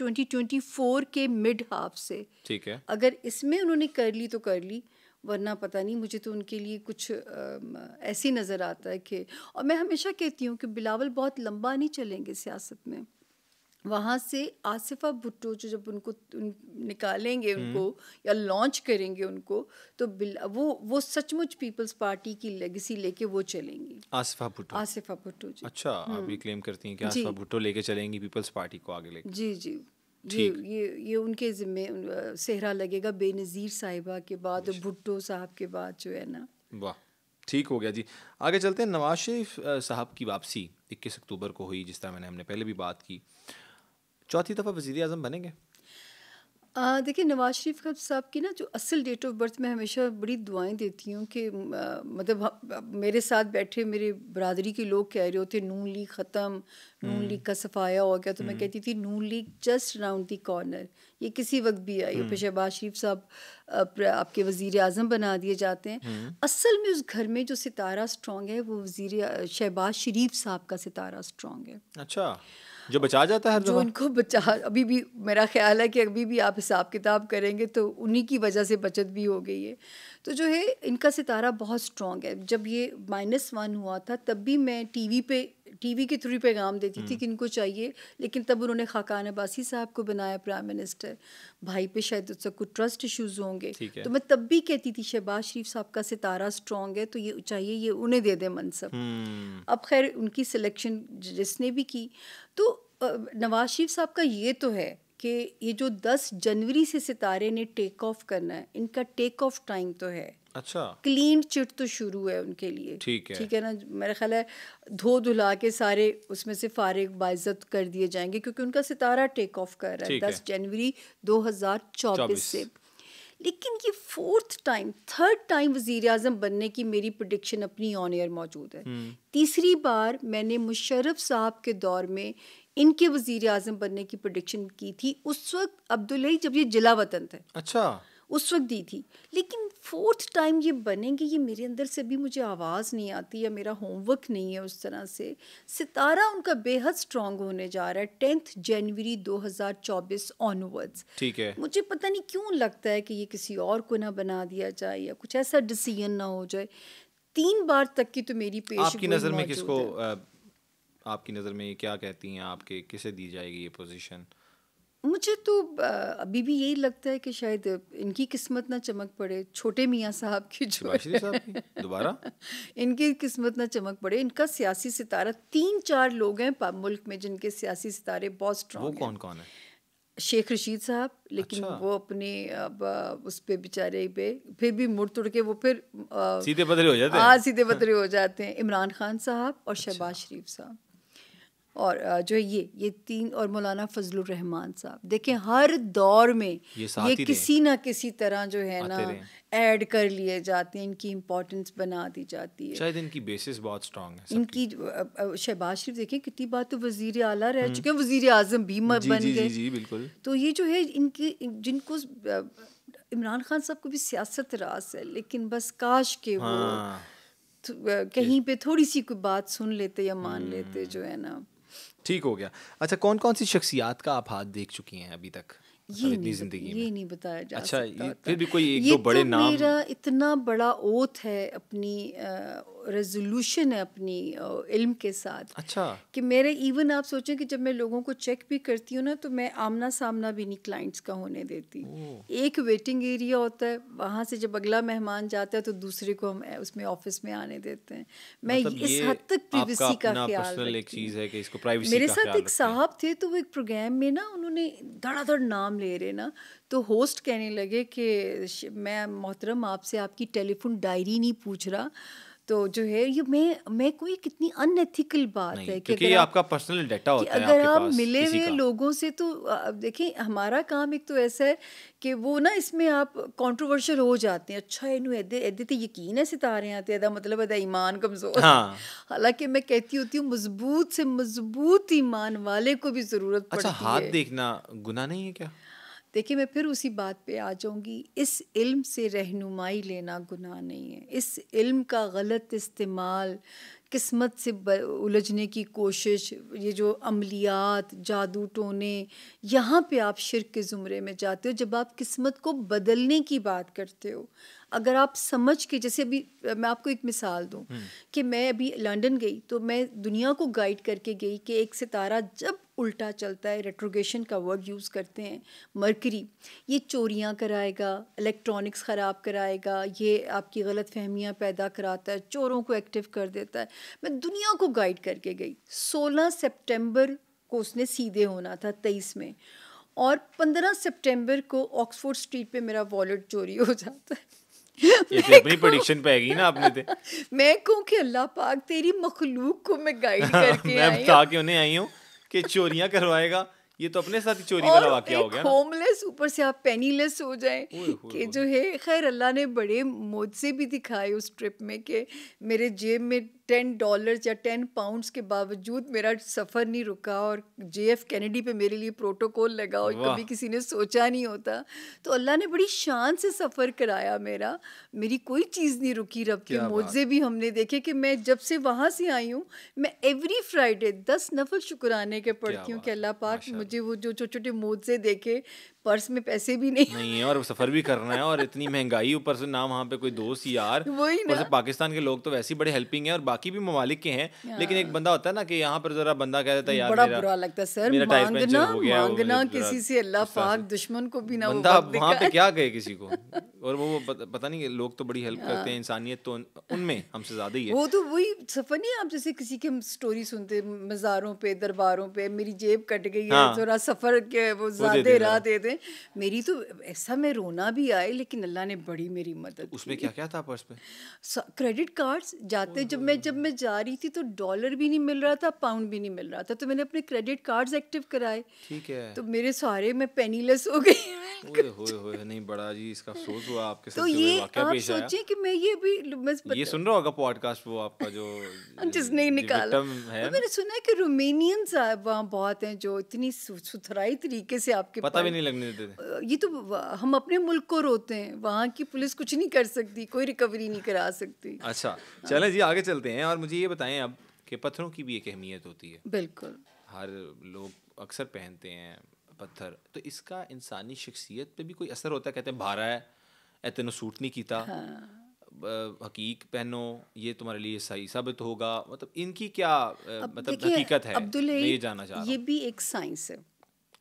Speaker 1: 2024 के मिड हाफ से ठीक है अगर इसमें उन्होंने कर ली तो कर ली वरना पता नहीं मुझे तो उनके लिए कुछ ऐसी नज़र आता है कि और मैं हमेशा कहती हूँ कि बिलावल बहुत लंबा नहीं चलेंगे सियासत में वहाँ से आसिफा भुट्टो जो जब उनको निकालेंगे हम्म। उनको या लॉन्च करेंगे उनको तो वो वो सचमुच पीपल्स पार्टी की लेगेसी लेके वो चलेंगी आसिफा भुट्टो आसिफा भुट्टो जी अच्छा आप हम्म। ये
Speaker 2: क्लेम करती हैं कि आसिफा भुट्टो लेके चलेंगी पीपल्स पार्टी को आगे लेके
Speaker 1: जी जी जी ये ये उनके जिम्मे सेहरा लगेगा बेनज़ीर साहिबा के बाद भुट्टो साहब के बाद जो है ना
Speaker 2: वाह ठीक हो गया जी आगे चलते हैं नवाज शरीफ साहब की वापसी 21 अक्टूबर को हुई जिस तरह मैंने हमने पहले भी बात की चौथी दफ़ा वजी अजम बनेंगे
Speaker 1: देखिए नवाज शरीफ साहब की ना जो असल डेट ऑफ बर्थ मैं हमेशा बड़ी दुआएं देती हूँ कि आ, मतलब मेरे साथ बैठे मेरे बरदरी के लोग कह रहे होते नून लीग ख़त्म नून हम्म। लीग का सफाया हो गया तो मैं हम्म। कहती थी Noon League just round the corner ये किसी वक्त भी आई हम्म। फिर शहबाज शरीफ साहब आपके वजीर अजम बना दिए जाते हैं असल में उस घर में जो सितारा स्ट्रॉन्ग है वो वजीर शहबाज शरीफ साहब का सितारा स्ट्रॉन्ग है
Speaker 2: अच्छा जो बचा जाता है जो उनको
Speaker 1: बचा अभी भी मेरा ख्याल है कि अभी भी आप हिसाब किताब करेंगे तो उन्हीं की वजह से बचत भी हो गई है तो जो है इनका सितारा बहुत स्ट्रॉन्ग है जब ये माइनस वन हुआ था तब भी मैं टीवी पे टीवी के थ्रू पैगाम देती थी हम्म। कि इनको चाहिए लेकिन तब उन्होंने खाकान अब्बासी साहब को बनाया प्राइम मिनिस्टर भाई पे शायद उससे कुछ ट्रस्ट इशूज़ होंगे तो मैं तब भी कहती थी शहबाज शरीफ साहब का सितारा स्ट्रॉन्ग है तो ये चाहिए ये उन्हें दे दे मनसब हम्म। अब खैर उनकी सिलेक्शन जिसने भी की तो नवाज शरीफ साहब का ये तो है कि ये जो 10 जनवरी से सितारे ने टेक ऑफ करना है इनका टेक ऑफ टाइम तो है अच्छा क्लीन चिट तो शुरू है उनके लिए ठीक है ठीक है ना मेरा ख्याल है धो धुला के सारे उसमें से फारिग बाइजत कर दिए जाएंगे क्योंकि उनका सितारा टेक ऑफ कर रहा है दस जनवरी दो हज़ार चौबीस से लेकिन ये फोर्थ टाइम थर्ड टाइम वजीर आजम बनने की मेरी प्रडिक्शन अपनी ऑन एयर मौजूद है हम्म। तीसरी बार मैंने मुशरफ साहब के दौर में इनके वजीर अजम बनने की प्रडिक्शन की थी उस वक्त अब्दुल्ही जब ये जिला वतन थे अच्छा उस वक्त दी थी लेकिन फोर्थ टाइम ये बनेंगे ये मेरे अंदर से भी मुझे आवाज़ नहीं आती या मेरा होमवर्क नहीं है उस तरह से सितारा उनका बेहद स्ट्रांग होने जा रहा है टेंथ जनवरी 2024 ऑनवर्ड्स ठीक है मुझे पता नहीं क्यों लगता है कि ये किसी और को ना बना दिया जाए या कुछ ऐसा डिसीजन ना हो जाए तीन बार तक की तो मेरी पेश आपकी नज़र में किसको
Speaker 2: आपकी नज़र में क्या कहती हैं आपके किसे दी जाएगी ये पोजीशन
Speaker 1: मुझे तो अभी भी यही लगता है कि शायद इनकी किस्मत ना चमक पड़े छोटे मियाँ साहब की जो दोबारा [LAUGHS] इनकी किस्मत ना चमक पड़े इनका सियासी सितारा तीन चार लोग हैं मुल्क में जिनके सियासी सितारे बहुत स्ट्रॉन्ग कौन कौन है शेख रशीद साहब लेकिन अच्छा। वो अपने अब उस पर बेचारे पे फिर भी मुड़ तुड़ के वो फिर
Speaker 2: आ, सीधे बदले हो जाते हैं हाँ सीधे बदले
Speaker 1: हो जाते हैं इमरान खान साहब और अच्छा। शहबाज शरीफ साहब और जो है ये ये तीन और मौलाना रहमान साहब देखिए हर दौर में ये, ये किसी ना किसी तरह जो है ना ऐड कर लिए जाते हैं इनकी इम्पोर्टेंस बना दी जाती है
Speaker 2: शायद इनकी बेसिस बहुत स्ट्रांग है इनकी
Speaker 1: शहबाज शरीफ देखिए कितनी बात तो वजीर आला रह हम्म। चुके हैं वजीर आजम भी बन
Speaker 2: गए
Speaker 1: तो ये जो है इनकी जिनको इमरान खान साहब को भी सियासत रास है लेकिन बस काश के वो हाँ। कहीं पे थोड़ी सी कोई बात सुन लेते या मान हम्म। लेते जो है ना
Speaker 2: ठीक हो गया अच्छा कौन कौन सी शख्सियात का आप हाथ देख चुकी हैं अभी तक ये मतलब नहीं, जिंदगी ये
Speaker 1: नहीं बताया जा अच्छा
Speaker 2: सकता ये, फिर भी कोई एक दो बड़े तो नाम मेरा
Speaker 1: इतना बड़ा ओथ है अपनी रेजोल्यूशन है अपनी इल्म के साथ अच्छा कि मेरे इवन आप सोचें कि जब मैं लोगों को चेक भी करती हूँ ना तो मैं आमना सामना भी नहीं क्लाइंट्स का होने देती एक वेटिंग एरिया होता है वहाँ से जब अगला मेहमान जाता है तो दूसरे को हम उसमें ऑफिस में आने देते हैं मैं मतलब इस हद तक प्राइवेसी का ख्याल
Speaker 2: एक चीज़ है कि इसको प्राइवेसी मेरे साथ एक
Speaker 1: साहब थे तो वो एक प्रोग्राम में ना उन्होंने धड़ाधड़ नाम ले रहे ना तो होस्ट कहने लगे कि मैं मोहतरम आपसे आपकी टेलीफोन डायरी नहीं पूछ रहा तो जो है ये मैं मैं कोई कितनी अनएथिकल बात है कि ये
Speaker 2: आपका पर्सनल डेटा होता है अगर आप मिले हुए
Speaker 1: लोगों से तो देखें हमारा काम एक तो ऐसा है कि वो ना इसमें आप कंट्रोवर्शियल हो जाते हैं अच्छा इन ऐसे तो यकीन है सितारे आते हैं तो मतलब अदा ईमान कमज़ोर हाँ। हालांकि मैं कहती होती हूँ मजबूत से मजबूत ईमान वाले को भी ज़रूरत अच्छा, हाथ
Speaker 2: देखना गुना नहीं है क्या
Speaker 1: देखिए मैं फिर उसी बात पे आ जाऊँगी इस इल्म से रहनुमाई लेना गुनाह नहीं है इस इल्म का गलत इस्तेमाल किस्मत से उलझने की कोशिश ये जो अमलियात जादू टोने यहाँ पे आप शिरक के ज़ुमरे में जाते हो जब आप किस्मत को बदलने की बात करते हो अगर आप समझ के जैसे अभी मैं आपको एक मिसाल दूं हम्म। कि मैं अभी लंदन गई तो मैं दुनिया को गाइड करके गई कि एक सितारा जब उल्टा चलता है रेट्रोगेशन का वर्ड यूज़ करते हैं मरकरी ये चोरियां कराएगा इलेक्ट्रॉनिक्स ख़राब कराएगा ये आपकी गलत फहमियाँ पैदा कराता है चोरों को एक्टिव कर देता है मैं दुनिया को गाइड करके गई सोलह सेप्टेम्बर को उसने सीधे होना था तेईस में और पंद्रह सितंबर को ऑक्सफोर्ड स्ट्रीट पे मेरा वॉलेट चोरी हो जाता है
Speaker 2: ये ना आपने थे तो।
Speaker 1: मैं कहूँ कि अल्लाह पाक तेरी मखलूक को मैं गाइड [LAUGHS] करके
Speaker 2: मैं बता के उन्हें आई हूँ कि चोरियां करवाएगा ये तो अपने साथ ही चोरी वाला वाकया हो गया
Speaker 1: होमलेस ऊपर से आप पेनीलेस हो जाए कि जो है खैर अल्लाह ने बड़े मोजे भी दिखाए उस ट्रिप में कि मेरे जेब में टेन डॉलर्स या टेन पाउंड्स के बावजूद मेरा सफ़र नहीं रुका और जे एफ कैनेडी पे मेरे लिए प्रोटोकॉल लगा और कभी किसी ने सोचा नहीं होता तो अल्लाह ने बड़ी शान से सफ़र कराया मेरा मेरी कोई चीज़ नहीं रुकी रब के मोजे भी हमने देखे कि मैं जब से वहाँ से आई हूँ मैं एवरी फ्राइडे दस नफल शुक्राने के पढ़ती हूँ कि अल्लाह पाक मुझे वो जो छोटे छोटे मोजे देखे पर्स में पैसे भी नहीं नहीं है
Speaker 2: और सफर भी करना है और इतनी महंगाई ऊपर से ना वहाँ पे कोई दोस्त यार वही ना पाकिस्तान के लोग तो वैसे ही बड़े हेल्पिंग है और बाकी भी ममालिक के हैं हाँ। लेकिन एक बंदा होता है ना कि यहाँ पर जरा बंदा कह देता है यार बड़ा बुरा
Speaker 1: लगता है सर मांगना मांगना किसी से अल्लाह पाक दुश्मन को भी ना बंदा वहाँ पे क्या
Speaker 2: कहे किसी को और वो पता नहीं लोग तो बड़ी हेल्प करते हैं हाँ। इंसानियत तो उनमें हमसे ज़्यादा ही है वो
Speaker 1: तो वही सफ़र नहीं आप जैसे किसी के स्टोरी सुनते मज़ारों पे दरबारों पे मेरी जेब कट गई है हाँ। थोड़ा सफ़र के वो ज़्यादा राह दे दें मेरी तो ऐसा मैं रोना भी आए लेकिन अल्लाह ने बड़ी मेरी मदद उसमें क्या क्या था पर्स पे क्रेडिट कार्ड्स जाते जब मैं जब मैं जा रही थी तो डॉलर भी नहीं मिल रहा था पाउंड भी नहीं मिल रहा था तो मैंने अपने क्रेडिट कार्ड्स एक्टिव कराए ठीक है तो मेरे सारे मैं पेनीलेस हो गई
Speaker 2: नहीं बड़ा जी इसका अफसोस [LAUGHS] हुआ हुआ आपके साथ तो ये आप सोचिए
Speaker 1: कि मैं ये भी ये
Speaker 2: सुन रहा होगा पॉडकास्ट वो आपका जो [LAUGHS]
Speaker 1: जिसने निकाला तो है तो मैंने सुना है कि रोमेनियंस वहाँ बहुत हैं जो इतनी सुथराई तरीके से आपके पता भी नहीं लगने देते ये तो हम अपने मुल्क को रोते हैं वहाँ की पुलिस कुछ नहीं कर सकती कोई रिकवरी नहीं करा सकती
Speaker 2: अच्छा हाँ। चले जी आगे चलते हैं और मुझे ये बताएं अब कि पत्थरों की भी एक अहमियत होती है बिल्कुल हर लोग अक्सर पहनते हैं पत्थर तो इसका इंसानी शख्सियत पे भी कोई असर होता है कहते हैं भारा है तेन सूट नहीं किया हाँ। हकीक पहनो ये तुम्हारे लिए सही साबित होगा मतलब इनकी क्या मतलब हकीकत है मैं ये जानना चाह रहा ये
Speaker 1: भी एक साइंस है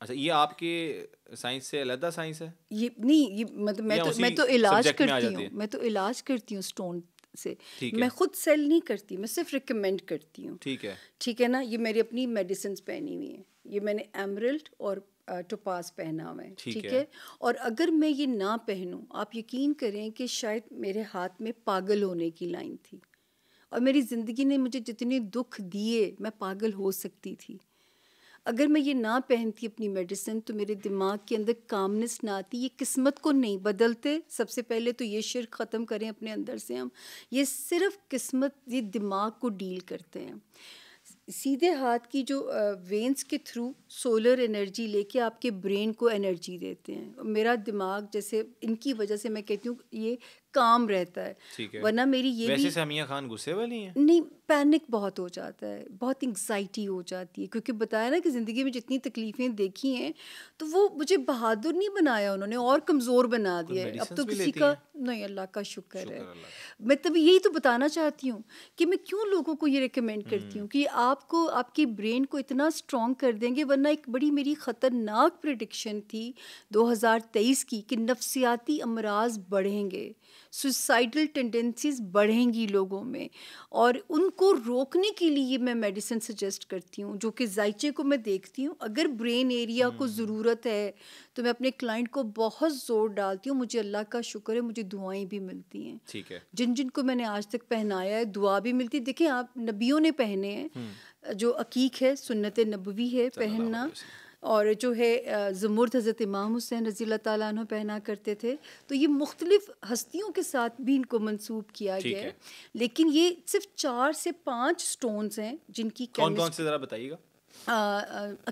Speaker 2: अच्छा ये आपके साइंस से अलग साइंस है
Speaker 1: ये नहीं ये मतलब मैं तो, तो मैं तो इलाज करती हूँ मैं तो इलाज करती हूँ स्टोन से मैं खुद सेल नहीं करती मैं सिर्फ रिकमेंड करती हूँ ठीक है ठीक है ना ये मेरी अपनी मेडिसिन पहनी हुई है ये मैंने एमरल्ड और पहना हुआ है ठीक है और अगर मैं ये ना पहनूं आप यकीन करें कि शायद मेरे हाथ में पागल होने की लाइन थी और मेरी ज़िंदगी ने मुझे जितने दुख दिए मैं पागल हो सकती थी अगर मैं ये ना पहनती अपनी मेडिसिन तो मेरे दिमाग के अंदर कामनेस ना आती ये किस्मत को नहीं बदलते सबसे पहले तो ये शिर ख़त्म करें अपने अंदर से हम ये सिर्फ किस्मत ये दिमाग को डील करते हैं सीधे हाथ की जो वेंस के थ्रू सोलर एनर्जी लेके आपके ब्रेन को एनर्जी देते हैं मेरा दिमाग जैसे इनकी वजह से मैं कहती हूँ ये काम रहता है
Speaker 2: वरना मेरी ये वैसे भी... खान गुस्से वाली हैं
Speaker 1: नहीं पैनिक बहुत हो जाता है बहुत एंग्जाइटी हो जाती है क्योंकि बताया ना कि ज़िंदगी में जितनी तकलीफ़ें देखी हैं तो वो मुझे बहादुर नहीं बनाया उन्होंने और कमज़ोर बना दिया है अब तो किसी का नहीं अल्लाह का शुक्र, शुक्र है मैं तब यही तो बताना चाहती हूँ कि मैं क्यों लोगों को ये रिकमेंड हम्म। करती हूँ कि आपको आपकी ब्रेन को इतना स्ट्रॉन्ग कर देंगे वरना एक बड़ी मेरी ख़तरनाक प्रडिक्शन थी दो की कि नफ्सियाती अमराज बढ़ेंगे सुसाइडल टेंडेंसीज बढ़ेंगी लोगों में और उनको रोकने के लिए मैं मेडिसिन सजेस्ट करती हूँ जो कि जायचे को मैं देखती हूँ अगर ब्रेन एरिया को हम्म। ज़रूरत है तो मैं अपने क्लाइंट को बहुत ज़ोर डालती हूँ मुझे अल्लाह का शुक्र है मुझे दुआएं भी मिलती हैं
Speaker 2: ठीक है जिन
Speaker 1: जिनको मैंने आज तक पहनाया है दुआ भी मिलती है देखिए आप नबियों ने पहने हैं हम्म। जो अकीक है सुन्नत नबवी है पहनना और जो है ज़मूरत हज़रत इमाम हुसैन रज़ी तु पहना करते थे तो ये मुख्तलिफ़ हस्तियों के साथ भी इनको मनसूब किया गया है लेकिन ये सिर्फ चार से पाँच स्टोन्स हैं जिनकी कौन कौन से
Speaker 2: ज़रा बताइएगा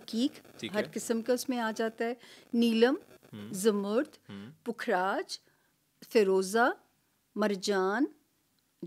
Speaker 1: अकीक हर किस्म का उसमें आ जाता है नीलम हम्म। जमर्द हम्म। पुखराज फिरोज़ा मरजान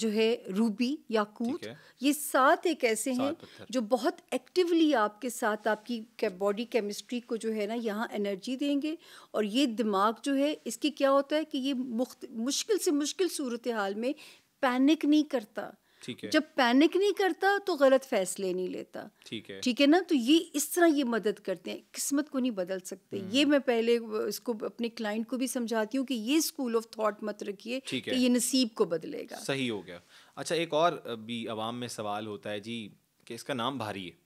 Speaker 1: जो है रूबी या कूट ये सात एक ऐसे हैं जो बहुत एक्टिवली आपके साथ आपकी के बॉडी केमिस्ट्री को जो है ना यहाँ एनर्जी देंगे और ये दिमाग जो है इसकी क्या होता है कि ये मुख्त मुश्किल से मुश्किल सूरत हाल में पैनिक नहीं करता ठीक है जब पैनिक नहीं करता तो गलत फैसले नहीं लेता ठीक है ठीक है ना तो ये इस तरह ये मदद करते हैं किस्मत को नहीं बदल सकते हम्म। ये मैं पहले इसको अपने क्लाइंट को भी समझाती हूँ कि ये स्कूल ऑफ थॉट मत रखिए कि ये नसीब को बदलेगा सही हो
Speaker 2: गया अच्छा एक और भी आवाम में सवाल होता है जी कि इसका नाम भारी है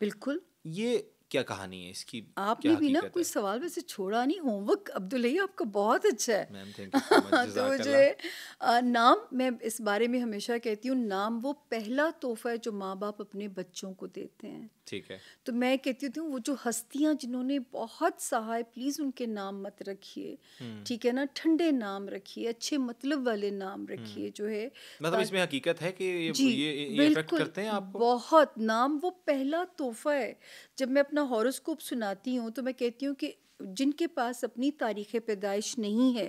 Speaker 2: बिल्कुल ये क्या कहानी है इसकी आपने भी ना कोई
Speaker 1: सवाल वैसे छोड़ा नहीं होमवर्क अब्दुल आपका बहुत अच्छा है [LAUGHS] तो मुझे नाम मैं इस बारे में हमेशा कहती हूँ नाम वो पहला तोहफा है जो माँ बाप अपने बच्चों को देते हैं ठीक है तो मैं कहती हूँ वो जो हस्तियाँ जिन्होंने बहुत सहा है प्लीज़ उनके नाम मत रखिए हम्म। ठीक है ना ठंडे नाम रखिए अच्छे मतलब वाले नाम रखिए हम्म। जो है मतलब इसमें
Speaker 2: हकीकत है कि ये, ये, ये करते हैं आपको
Speaker 1: बहुत नाम वो पहला तोहफा है जब मैं अपना अपना हॉरोस्कोप सुनाती हूँ तो मैं कहती हूँ कि जिनके पास अपनी तारीख़ पैदाइश नहीं है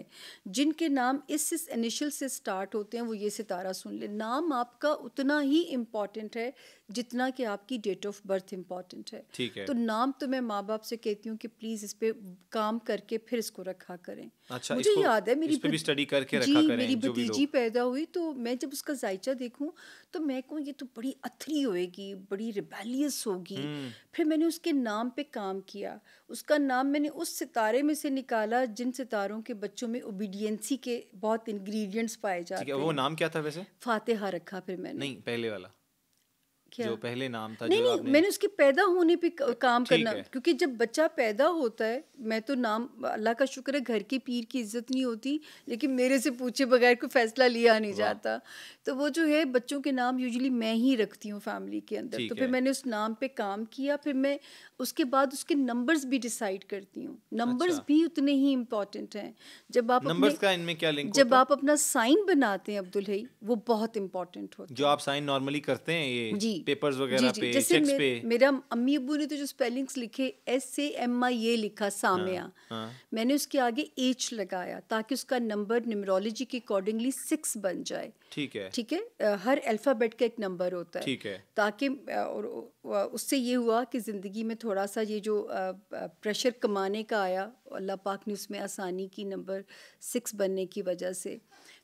Speaker 1: जिनके नाम इस इस इनिशियल से स्टार्ट होते हैं वो ये सितारा सुन ले नाम आपका उतना ही इम्पॉर्टेंट है जितना कि आपकी डेट ऑफ बर्थ इम्पॉर्टेंट है ठीक है तो नाम तो मैं माँ बाप से कहती हूँ कि प्लीज इस पे काम करके फिर इसको रखा करें
Speaker 2: अच्छा, मुझे याद है मेरी भी स्टडी करके रखा करें, मेरी भतीजी
Speaker 1: पैदा हुई तो मैं जब उसका जायचा देखूँ तो मैं कहूँ ये तो बड़ी अथरी होएगी बड़ी रिबेलियस होगी हम्म। फिर मैंने उसके नाम पे काम किया उसका नाम मैंने उस सितारे में से निकाला जिन सितारों के बच्चों में ओबीडियंसी के बहुत इंग्रेडिएंट्स पाए जाते हैं वो नाम क्या था वैसे फातेहा रखा फिर मैंने नहीं पहले वाला क्या? जो
Speaker 2: पहले नाम था नहीं, जो नहीं मैंने उसके
Speaker 1: पैदा होने पे काम करना क्योंकि जब बच्चा पैदा होता है मैं तो नाम अल्लाह का शुक्र है घर के पीर की इज्जत नहीं होती लेकिन मेरे से पूछे बगैर कोई फैसला लिया नहीं जाता तो वो जो है बच्चों के नाम यूजली मैं ही रखती हूँ फैमिली के अंदर तो फिर मैंने उस नाम पे काम किया फिर मैं उसके बाद उसके नंबर्स भी डिसाइड करती हूँ नंबर्स अच्छा। भी उतने ही इम्पोर्टेंट हैं जब आप नंबर्स का
Speaker 2: इनमें क्या लिंक जब
Speaker 1: आप अपना साइन बनाते हैं अब्दुल हई वो बहुत इम्पोर्टेंट होता
Speaker 2: है जो आप साइन नॉर्मली करते हैं ये जी पेपर्स वगैरह पे जैसे चेक्स पे
Speaker 1: मेरा अम्मी अबू ने तो जो स्पेलिंग्स लिखे एस ए एम आई ये लिखा सामया हाँ, हाँ, मैंने उसके आगे एच लगाया ताकि उसका नंबर न्यूमरोलॉजी के अकॉर्डिंगली सिक्स बन जाए
Speaker 2: ठीक है ठीक
Speaker 1: है हर अल्फ़ाबेट का एक नंबर होता है ठीक है ताकि और उससे ये हुआ कि ज़िंदगी में थोड़ा सा ये जो प्रेशर कमाने का आया अल्लाह पाक ने उसमें आसानी की नंबर सिक्स बनने की वजह से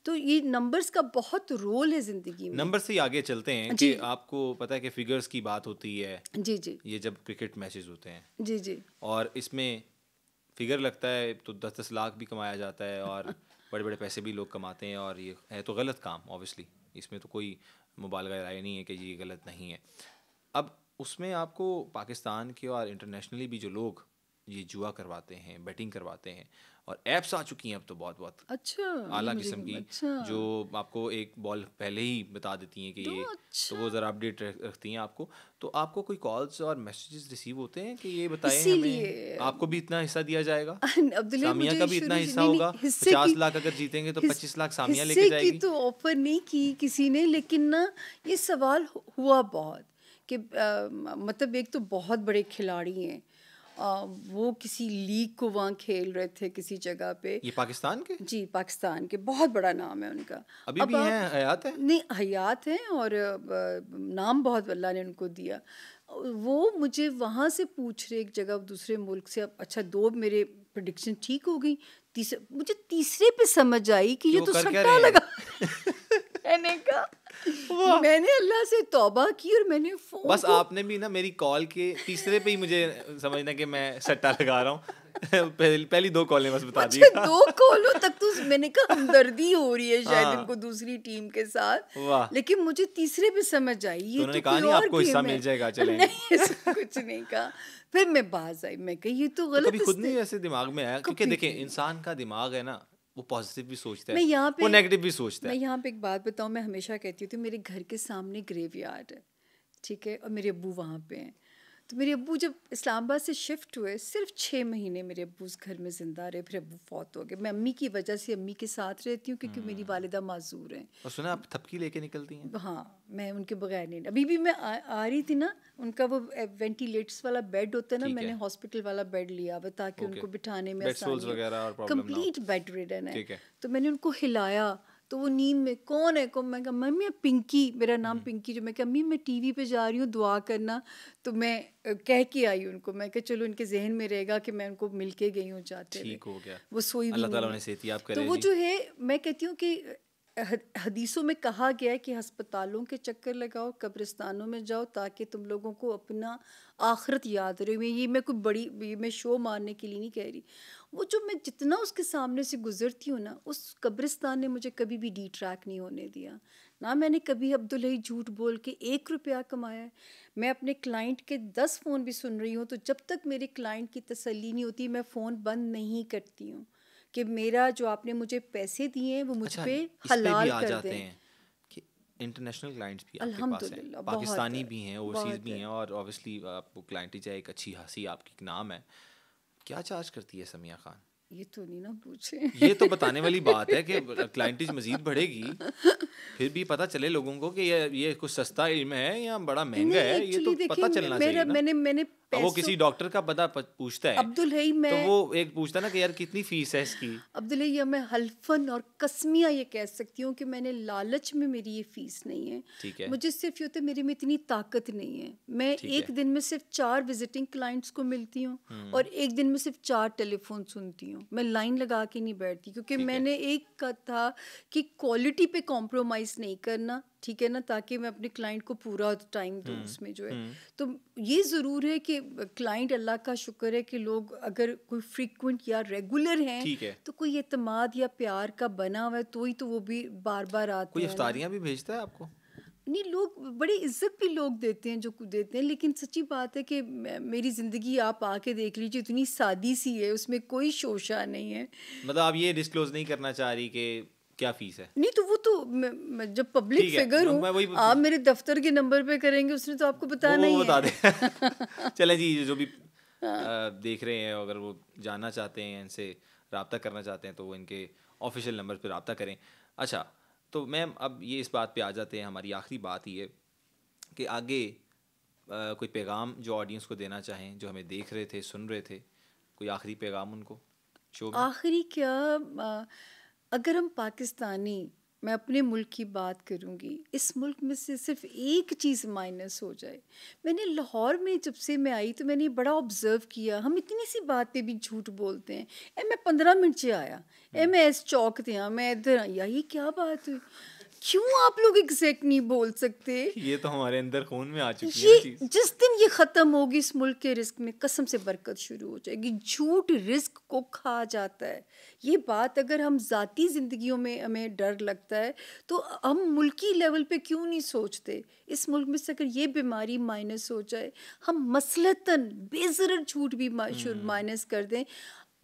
Speaker 1: तो ये नंबर्स का बहुत रोल है जिंदगी में नंबर से
Speaker 2: ही आगे चलते हैं कि आपको पता है कि फिगर्स की बात होती है जी जी ये जब क्रिकेट मैचेस होते हैं जी जी और इसमें फिगर लगता है तो दस दस लाख भी कमाया जाता है और [LAUGHS] बड़े बड़े पैसे भी लोग कमाते हैं और ये है तो गलत काम ऑब्वियसली इसमें तो कोई मुबालगा राय नहीं है कि ये गलत नहीं है अब उसमें आपको पाकिस्तान के और इंटरनेशनली भी जो लोग ये जुआ करवाते हैं बैटिंग करवाते हैं और एप्स आ चुकी हैं अब तो बहुत बहुत
Speaker 1: अच्छा आला किस्म की अच्छा। जो
Speaker 2: आपको एक बॉल पहले ही बता देती हैं कि तो ये अच्छा। तो वो ज़रा अपडेट रखती हैं आपको तो आपको कोई कॉल्स और मैसेजेस रिसीव होते हैं कि ये बताएं हमें आपको भी इतना हिस्सा दिया जाएगा
Speaker 1: [LAUGHS] सामिया का भी इतना हिस्सा होगा पचास लाख
Speaker 2: अगर जीतेंगे तो पच्चीस लाख सामिया लेके जाएगी
Speaker 1: तो ऑफर नहीं की किसी ने लेकिन ना ये सवाल हुआ बहुत कि मतलब एक तो बहुत बड़े खिलाड़ी हैं वो किसी लीग को वहाँ खेल रहे थे किसी जगह पे ये पाकिस्तान के जी पाकिस्तान के बहुत बड़ा नाम है उनका अभी भी हैं हयात हैं नहीं हयात हैं और नाम बहुत अल्लाह ने उनको दिया वो मुझे वहाँ से पूछ रहे एक जगह दूसरे मुल्क से अब अच्छा दो मेरे प्रडिक्शन ठीक हो गई तीसरे मुझे तीसरे पे समझ आई कि ये तो सट्टा लगा [LAUGHS] मैंने अल्लाह से तौबा की और मैंने फोन बस
Speaker 2: आपने भी ना मेरी कॉल के तीसरे पे ही मुझे समझना कि मैं सट्टा लगा रहा हूँ [LAUGHS] पहली, दो कॉलें बस बता अच्छा, दी दो
Speaker 1: कॉलों तक तो मैंने कहा हमदर्दी हो रही है शायद हाँ। इनको दूसरी टीम के साथ लेकिन मुझे तीसरे पे समझ आई ये तो, तो कहा नहीं आपको हिस्सा मिल जाएगा [LAUGHS] चले कुछ नहीं कहा फिर मैं बाज आई मैं कही ये तो, तो गलत खुद नहीं
Speaker 2: ऐसे दिमाग में आया क्योंकि देखें इंसान का दिमाग है ना वो पॉजिटिव भी सोचते हैं यहाँ पे वो नेगेटिव भी सोचता हैं मैं
Speaker 1: यहाँ पे एक बात बताऊँ मैं हमेशा कहती हूँ मेरे घर के सामने ग्रेव यार्ड है ठीक है और मेरे अबू वहाँ पे हैं तो मेरे अबू जब इस्लामाबाद से शिफ्ट हुए सिर्फ छः महीने मेरे अबू उस घर में ज़िंदा रहे फिर अबू फौत हो गए मैं अम्मी की वजह से अम्मी के साथ रहती हूँ क्योंकि मेरी हम्म। वालदा माजूर हैं
Speaker 2: और सुना आप थपकी लेके निकलती हैं हाँ
Speaker 1: मैं उनके बगैर नहीं अभी भी मैं आ, आ रही थी ना उनका वो वेंटिलेटर्स वाला बेड होता है ना मैंने हॉस्पिटल वाला बेड लिया हुआ ताकि उनको बिठाने में कम्प्लीट बेड रेड है तो मैंने उनको हिलाया तो वो नींद में कौन है कौन मैं कहा मम्मी पिंकी मेरा नाम हम्म। पिंकी जो मैं कहा मम्मी मैं टीवी पे जा रही हूँ दुआ करना तो मैं कह के आई उनको मैं कहा चलो इनके जहन में रहेगा कि मैं उनको मिल के गई हूँ जाते ठीक
Speaker 2: हो गया वो सोई अल्लाह ताला ने तो वो जो
Speaker 1: है मैं कहती हूँ कि हदीसों में कहा गया है कि हस्पतालों के चक्कर लगाओ कब्रिस्तानों में जाओ ताकि तुम लोगों को अपना आखरत याद रहे ये मैं कोई बड़ी ये मैं शो मारने के लिए नहीं कह रही वो जो मैं जितना उसके सामने से गुजरती हूँ ना उस कब्रिस्तान ने मुझे कभी भी डिट्रैक नहीं होने दिया ना मैंने कभी अब्दुल्ही झूठ बोल के एक रुपया कमाया है मैं अपने क्लाइंट के दस फ़ोन भी सुन रही हूँ तो जब तक मेरे क्लाइंट की तसली नहीं होती मैं फ़ोन बंद नहीं करती हूँ कि मेरा जो आपने मुझे पैसे दिए हैं वो मुझ अच्छा, पे हलाल कर दें
Speaker 2: इंटरनेशनल क्लाइंट्स भी आपके पास हैं पाकिस्तानी भी हैं ओवरसीज भी हैं और ऑब्वियसली आपको क्लाइंट ही एक अच्छी हंसी आपकी नाम है क्या चार्ज करती है समिया खान
Speaker 1: ये तो नहीं ना पूछे ये
Speaker 2: तो बताने वाली बात है कि क्लाइंटेज [LAUGHS] मजीद बढ़ेगी फिर भी पता चले लोगों को कि ये ये कुछ सस्ता इल्म है या बड़ा महंगा है ये तो पता चलना चाहिए ना?
Speaker 1: मैंने मैंने वो किसी
Speaker 2: डॉक्टर का पता पूछता है अब्दुल
Speaker 1: हई तो मैं तो वो
Speaker 2: एक पूछता ना कि यार कितनी फीस है इसकी
Speaker 1: अब्दुल हई मैं हल्फन और कसमिया ये कह सकती हूँ कि मैंने लालच में मेरी ये फीस नहीं है ठीक है मुझे सिर्फ ये मेरे में इतनी ताकत नहीं है मैं एक है। दिन में सिर्फ चार विजिटिंग क्लाइंट्स को मिलती हूँ हम्म। और एक दिन में सिर्फ चार टेलीफोन सुनती हूँ मैं लाइन लगा के नहीं बैठती क्योंकि मैंने एक का था कि क्वालिटी पे कॉम्प्रोमाइज़ नहीं करना ठीक है ना ताकि मैं अपने क्लाइंट को पूरा टाइम दूँ हम्म, उसमें जो है हम्म। तो ये ज़रूर है कि क्लाइंट अल्लाह का शुक्र है कि लोग अगर कोई फ्रीक्वेंट या रेगुलर हैं तो कोई अतमाद या प्यार का बना हुआ है तो ही तो वो भी बार बार आते कोई अफ्तारियाँ भी भेजता है आपको नहीं लोग बड़ी इज्जत भी लोग देते हैं जो देते हैं लेकिन सच्ची बात है कि मेरी ज़िंदगी आप आके देख लीजिए इतनी सादी सी है उसमें कोई शोशा नहीं है
Speaker 2: मतलब आप ये डिस्क्लोज नहीं करना चाह रही कि क्या फीस है
Speaker 1: नहीं तो वो तो मैं, मैं जब पब्लिक फिगर हूँ आप मेरे दफ्तर के नंबर पे करेंगे उसने तो आपको बताना ही बता दे
Speaker 2: [LAUGHS] चले जी जो भी हाँ। देख रहे हैं अगर वो जानना चाहते हैं इनसे रबता करना चाहते हैं तो वो इनके ऑफिशियल नंबर पर रबता करें अच्छा तो मैम अब ये इस बात पे आ जाते हैं हमारी आखिरी बात ये कि आगे आ, कोई पैगाम जो ऑडियंस को देना चाहें जो हमें देख रहे थे सुन रहे थे कोई आखिरी पैगाम उनको शो
Speaker 1: आखिरी क्या आ, अगर हम पाकिस्तानी मैं अपने मुल्क की बात करूंगी इस मुल्क में से सिर्फ एक चीज़ माइनस हो जाए मैंने लाहौर में जब से मैं आई तो मैंने बड़ा ऑब्ज़र्व किया हम इतनी सी बातें भी झूठ बोलते हैं ए मैं पंद्रह मिनट से आया ए हम्म। मैं इस चौक से हाँ मैं इधर आई ये क्या बात हुई क्यों आप लोग एग्जैक्ट नहीं बोल सकते
Speaker 2: ये तो हमारे अंदर खून में आ चुकी ये, है चीज़
Speaker 1: जिस दिन ये ख़त्म होगी इस मुल्क के रिस्क में कसम से बरकत शुरू हो जाएगी झूठ रिस्क को खा जाता है ये बात अगर हम ज़ाती ज़िंदगियों में हमें डर लगता है तो हम मुल्की लेवल पे क्यों नहीं सोचते इस मुल्क में से अगर ये बीमारी माइनस हो जाए हम मसलता बेजर झूठ भी हम्म। माइनस कर दें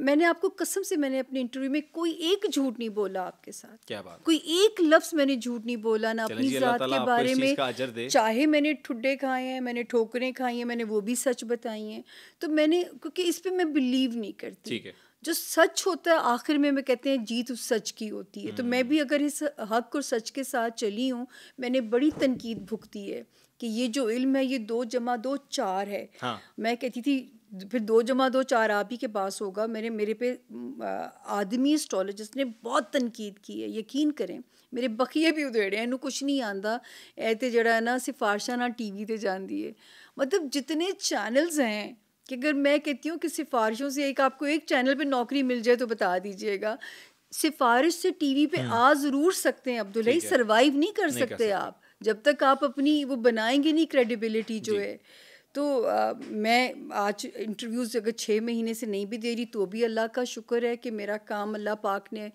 Speaker 1: मैंने आपको कसम से मैंने अपने इंटरव्यू में कोई एक झूठ नहीं बोला आपके साथ क्या बात कोई एक लफ्ज मैंने झूठ नहीं बोला ना अपनी जात के बारे में चाहे मैंने ठुड्डे खाए हैं मैंने ठोकरें खाई हैं मैंने वो भी सच बताई हैं तो मैंने क्योंकि इस पर मैं बिलीव नहीं करती ठीक है जो सच होता है आखिर में मैं कहते हैं जीत उस सच की होती है तो मैं हम्म। भी अगर इस हक और सच के साथ चली हूँ मैंने बड़ी तनकीद भुगती है कि ये जो इल्म है ये दो जमा दो चार है हाँ। मैं कहती थी फिर दो जमा दो चार आप ही के पास होगा मेरे मेरे पे आदमी एस्ट्रोलॉजिस्ट ने बहुत तनकीद की है यकीन करें बखिए भी उधेड़े हैं इन कुछ नहीं आता ए तो जरा ना सिफारशा ना टी वी पर जानती है मतलब जितने चैनल्स हैं कि अगर मैं कहती हूँ कि सिफारिशों से एक आपको एक चैनल पे नौकरी मिल जाए तो बता दीजिएगा सिफारिश से टीवी पे हम्म। आ ज़रूर सकते हैं अब्दुल सरवाइव नहीं कर नहीं सकते कर सकते। आप जब तक आप अपनी वो बनाएंगे नहीं क्रेडिबिलिटी जो है तो आ, मैं आज इंटरव्यूज़ अगर छः महीने से नहीं भी दे रही तो भी अल्लाह का शुक्र है कि मेरा काम अल्लाह पाक ने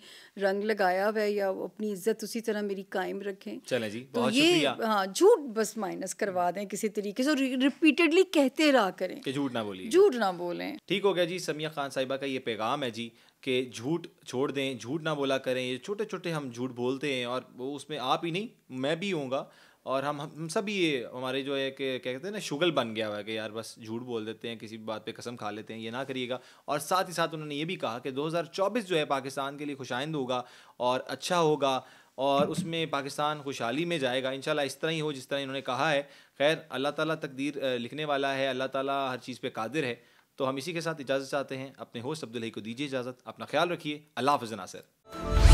Speaker 1: रंग लगाया हुआ है या अपनी इज्जत उसी तरह मेरी कायम रखें
Speaker 2: चले जी तो बहुत ये
Speaker 1: हाँ झूठ बस माइनस करवा दें किसी तरीके से और रिपीटेडली कहते रहा करें कि झूठ ना बोलिए झूठ ना बोलें
Speaker 2: ठीक हो गया जी समिया खान साहिबा का ये पैगाम है जी कि झूठ छोड़ दें झूठ ना बोला करें ये छोटे छोटे हम झूठ बोलते हैं और वो उसमें आप ही नहीं मैं भी हूँगा और हम हम सब ये हमारे जो है कि क्या कहते हैं ना शुगल बन गया हुआ है कि यार बस झूठ बोल देते हैं किसी बात पे कसम खा लेते हैं ये ना करिएगा और साथ ही साथ उन्होंने ये भी कहा कि 2024 जो है पाकिस्तान के लिए खुशाइंद होगा और अच्छा होगा और उसमें पाकिस्तान खुशहाली में जाएगा इन इस तरह ही हो जिस तरह इन्होंने कहा है खैर अल्लाह ताली तकदीर लिखने वाला है अल्लाह ताली हर चीज़ पर कादिर है तो हम इसी के साथ इजाज़त चाहते हैं अपने होस्ट अब्दुल्ही को दीजिए इजाज़त अपना ख्याल रखिए अल्लाह हाफ नासर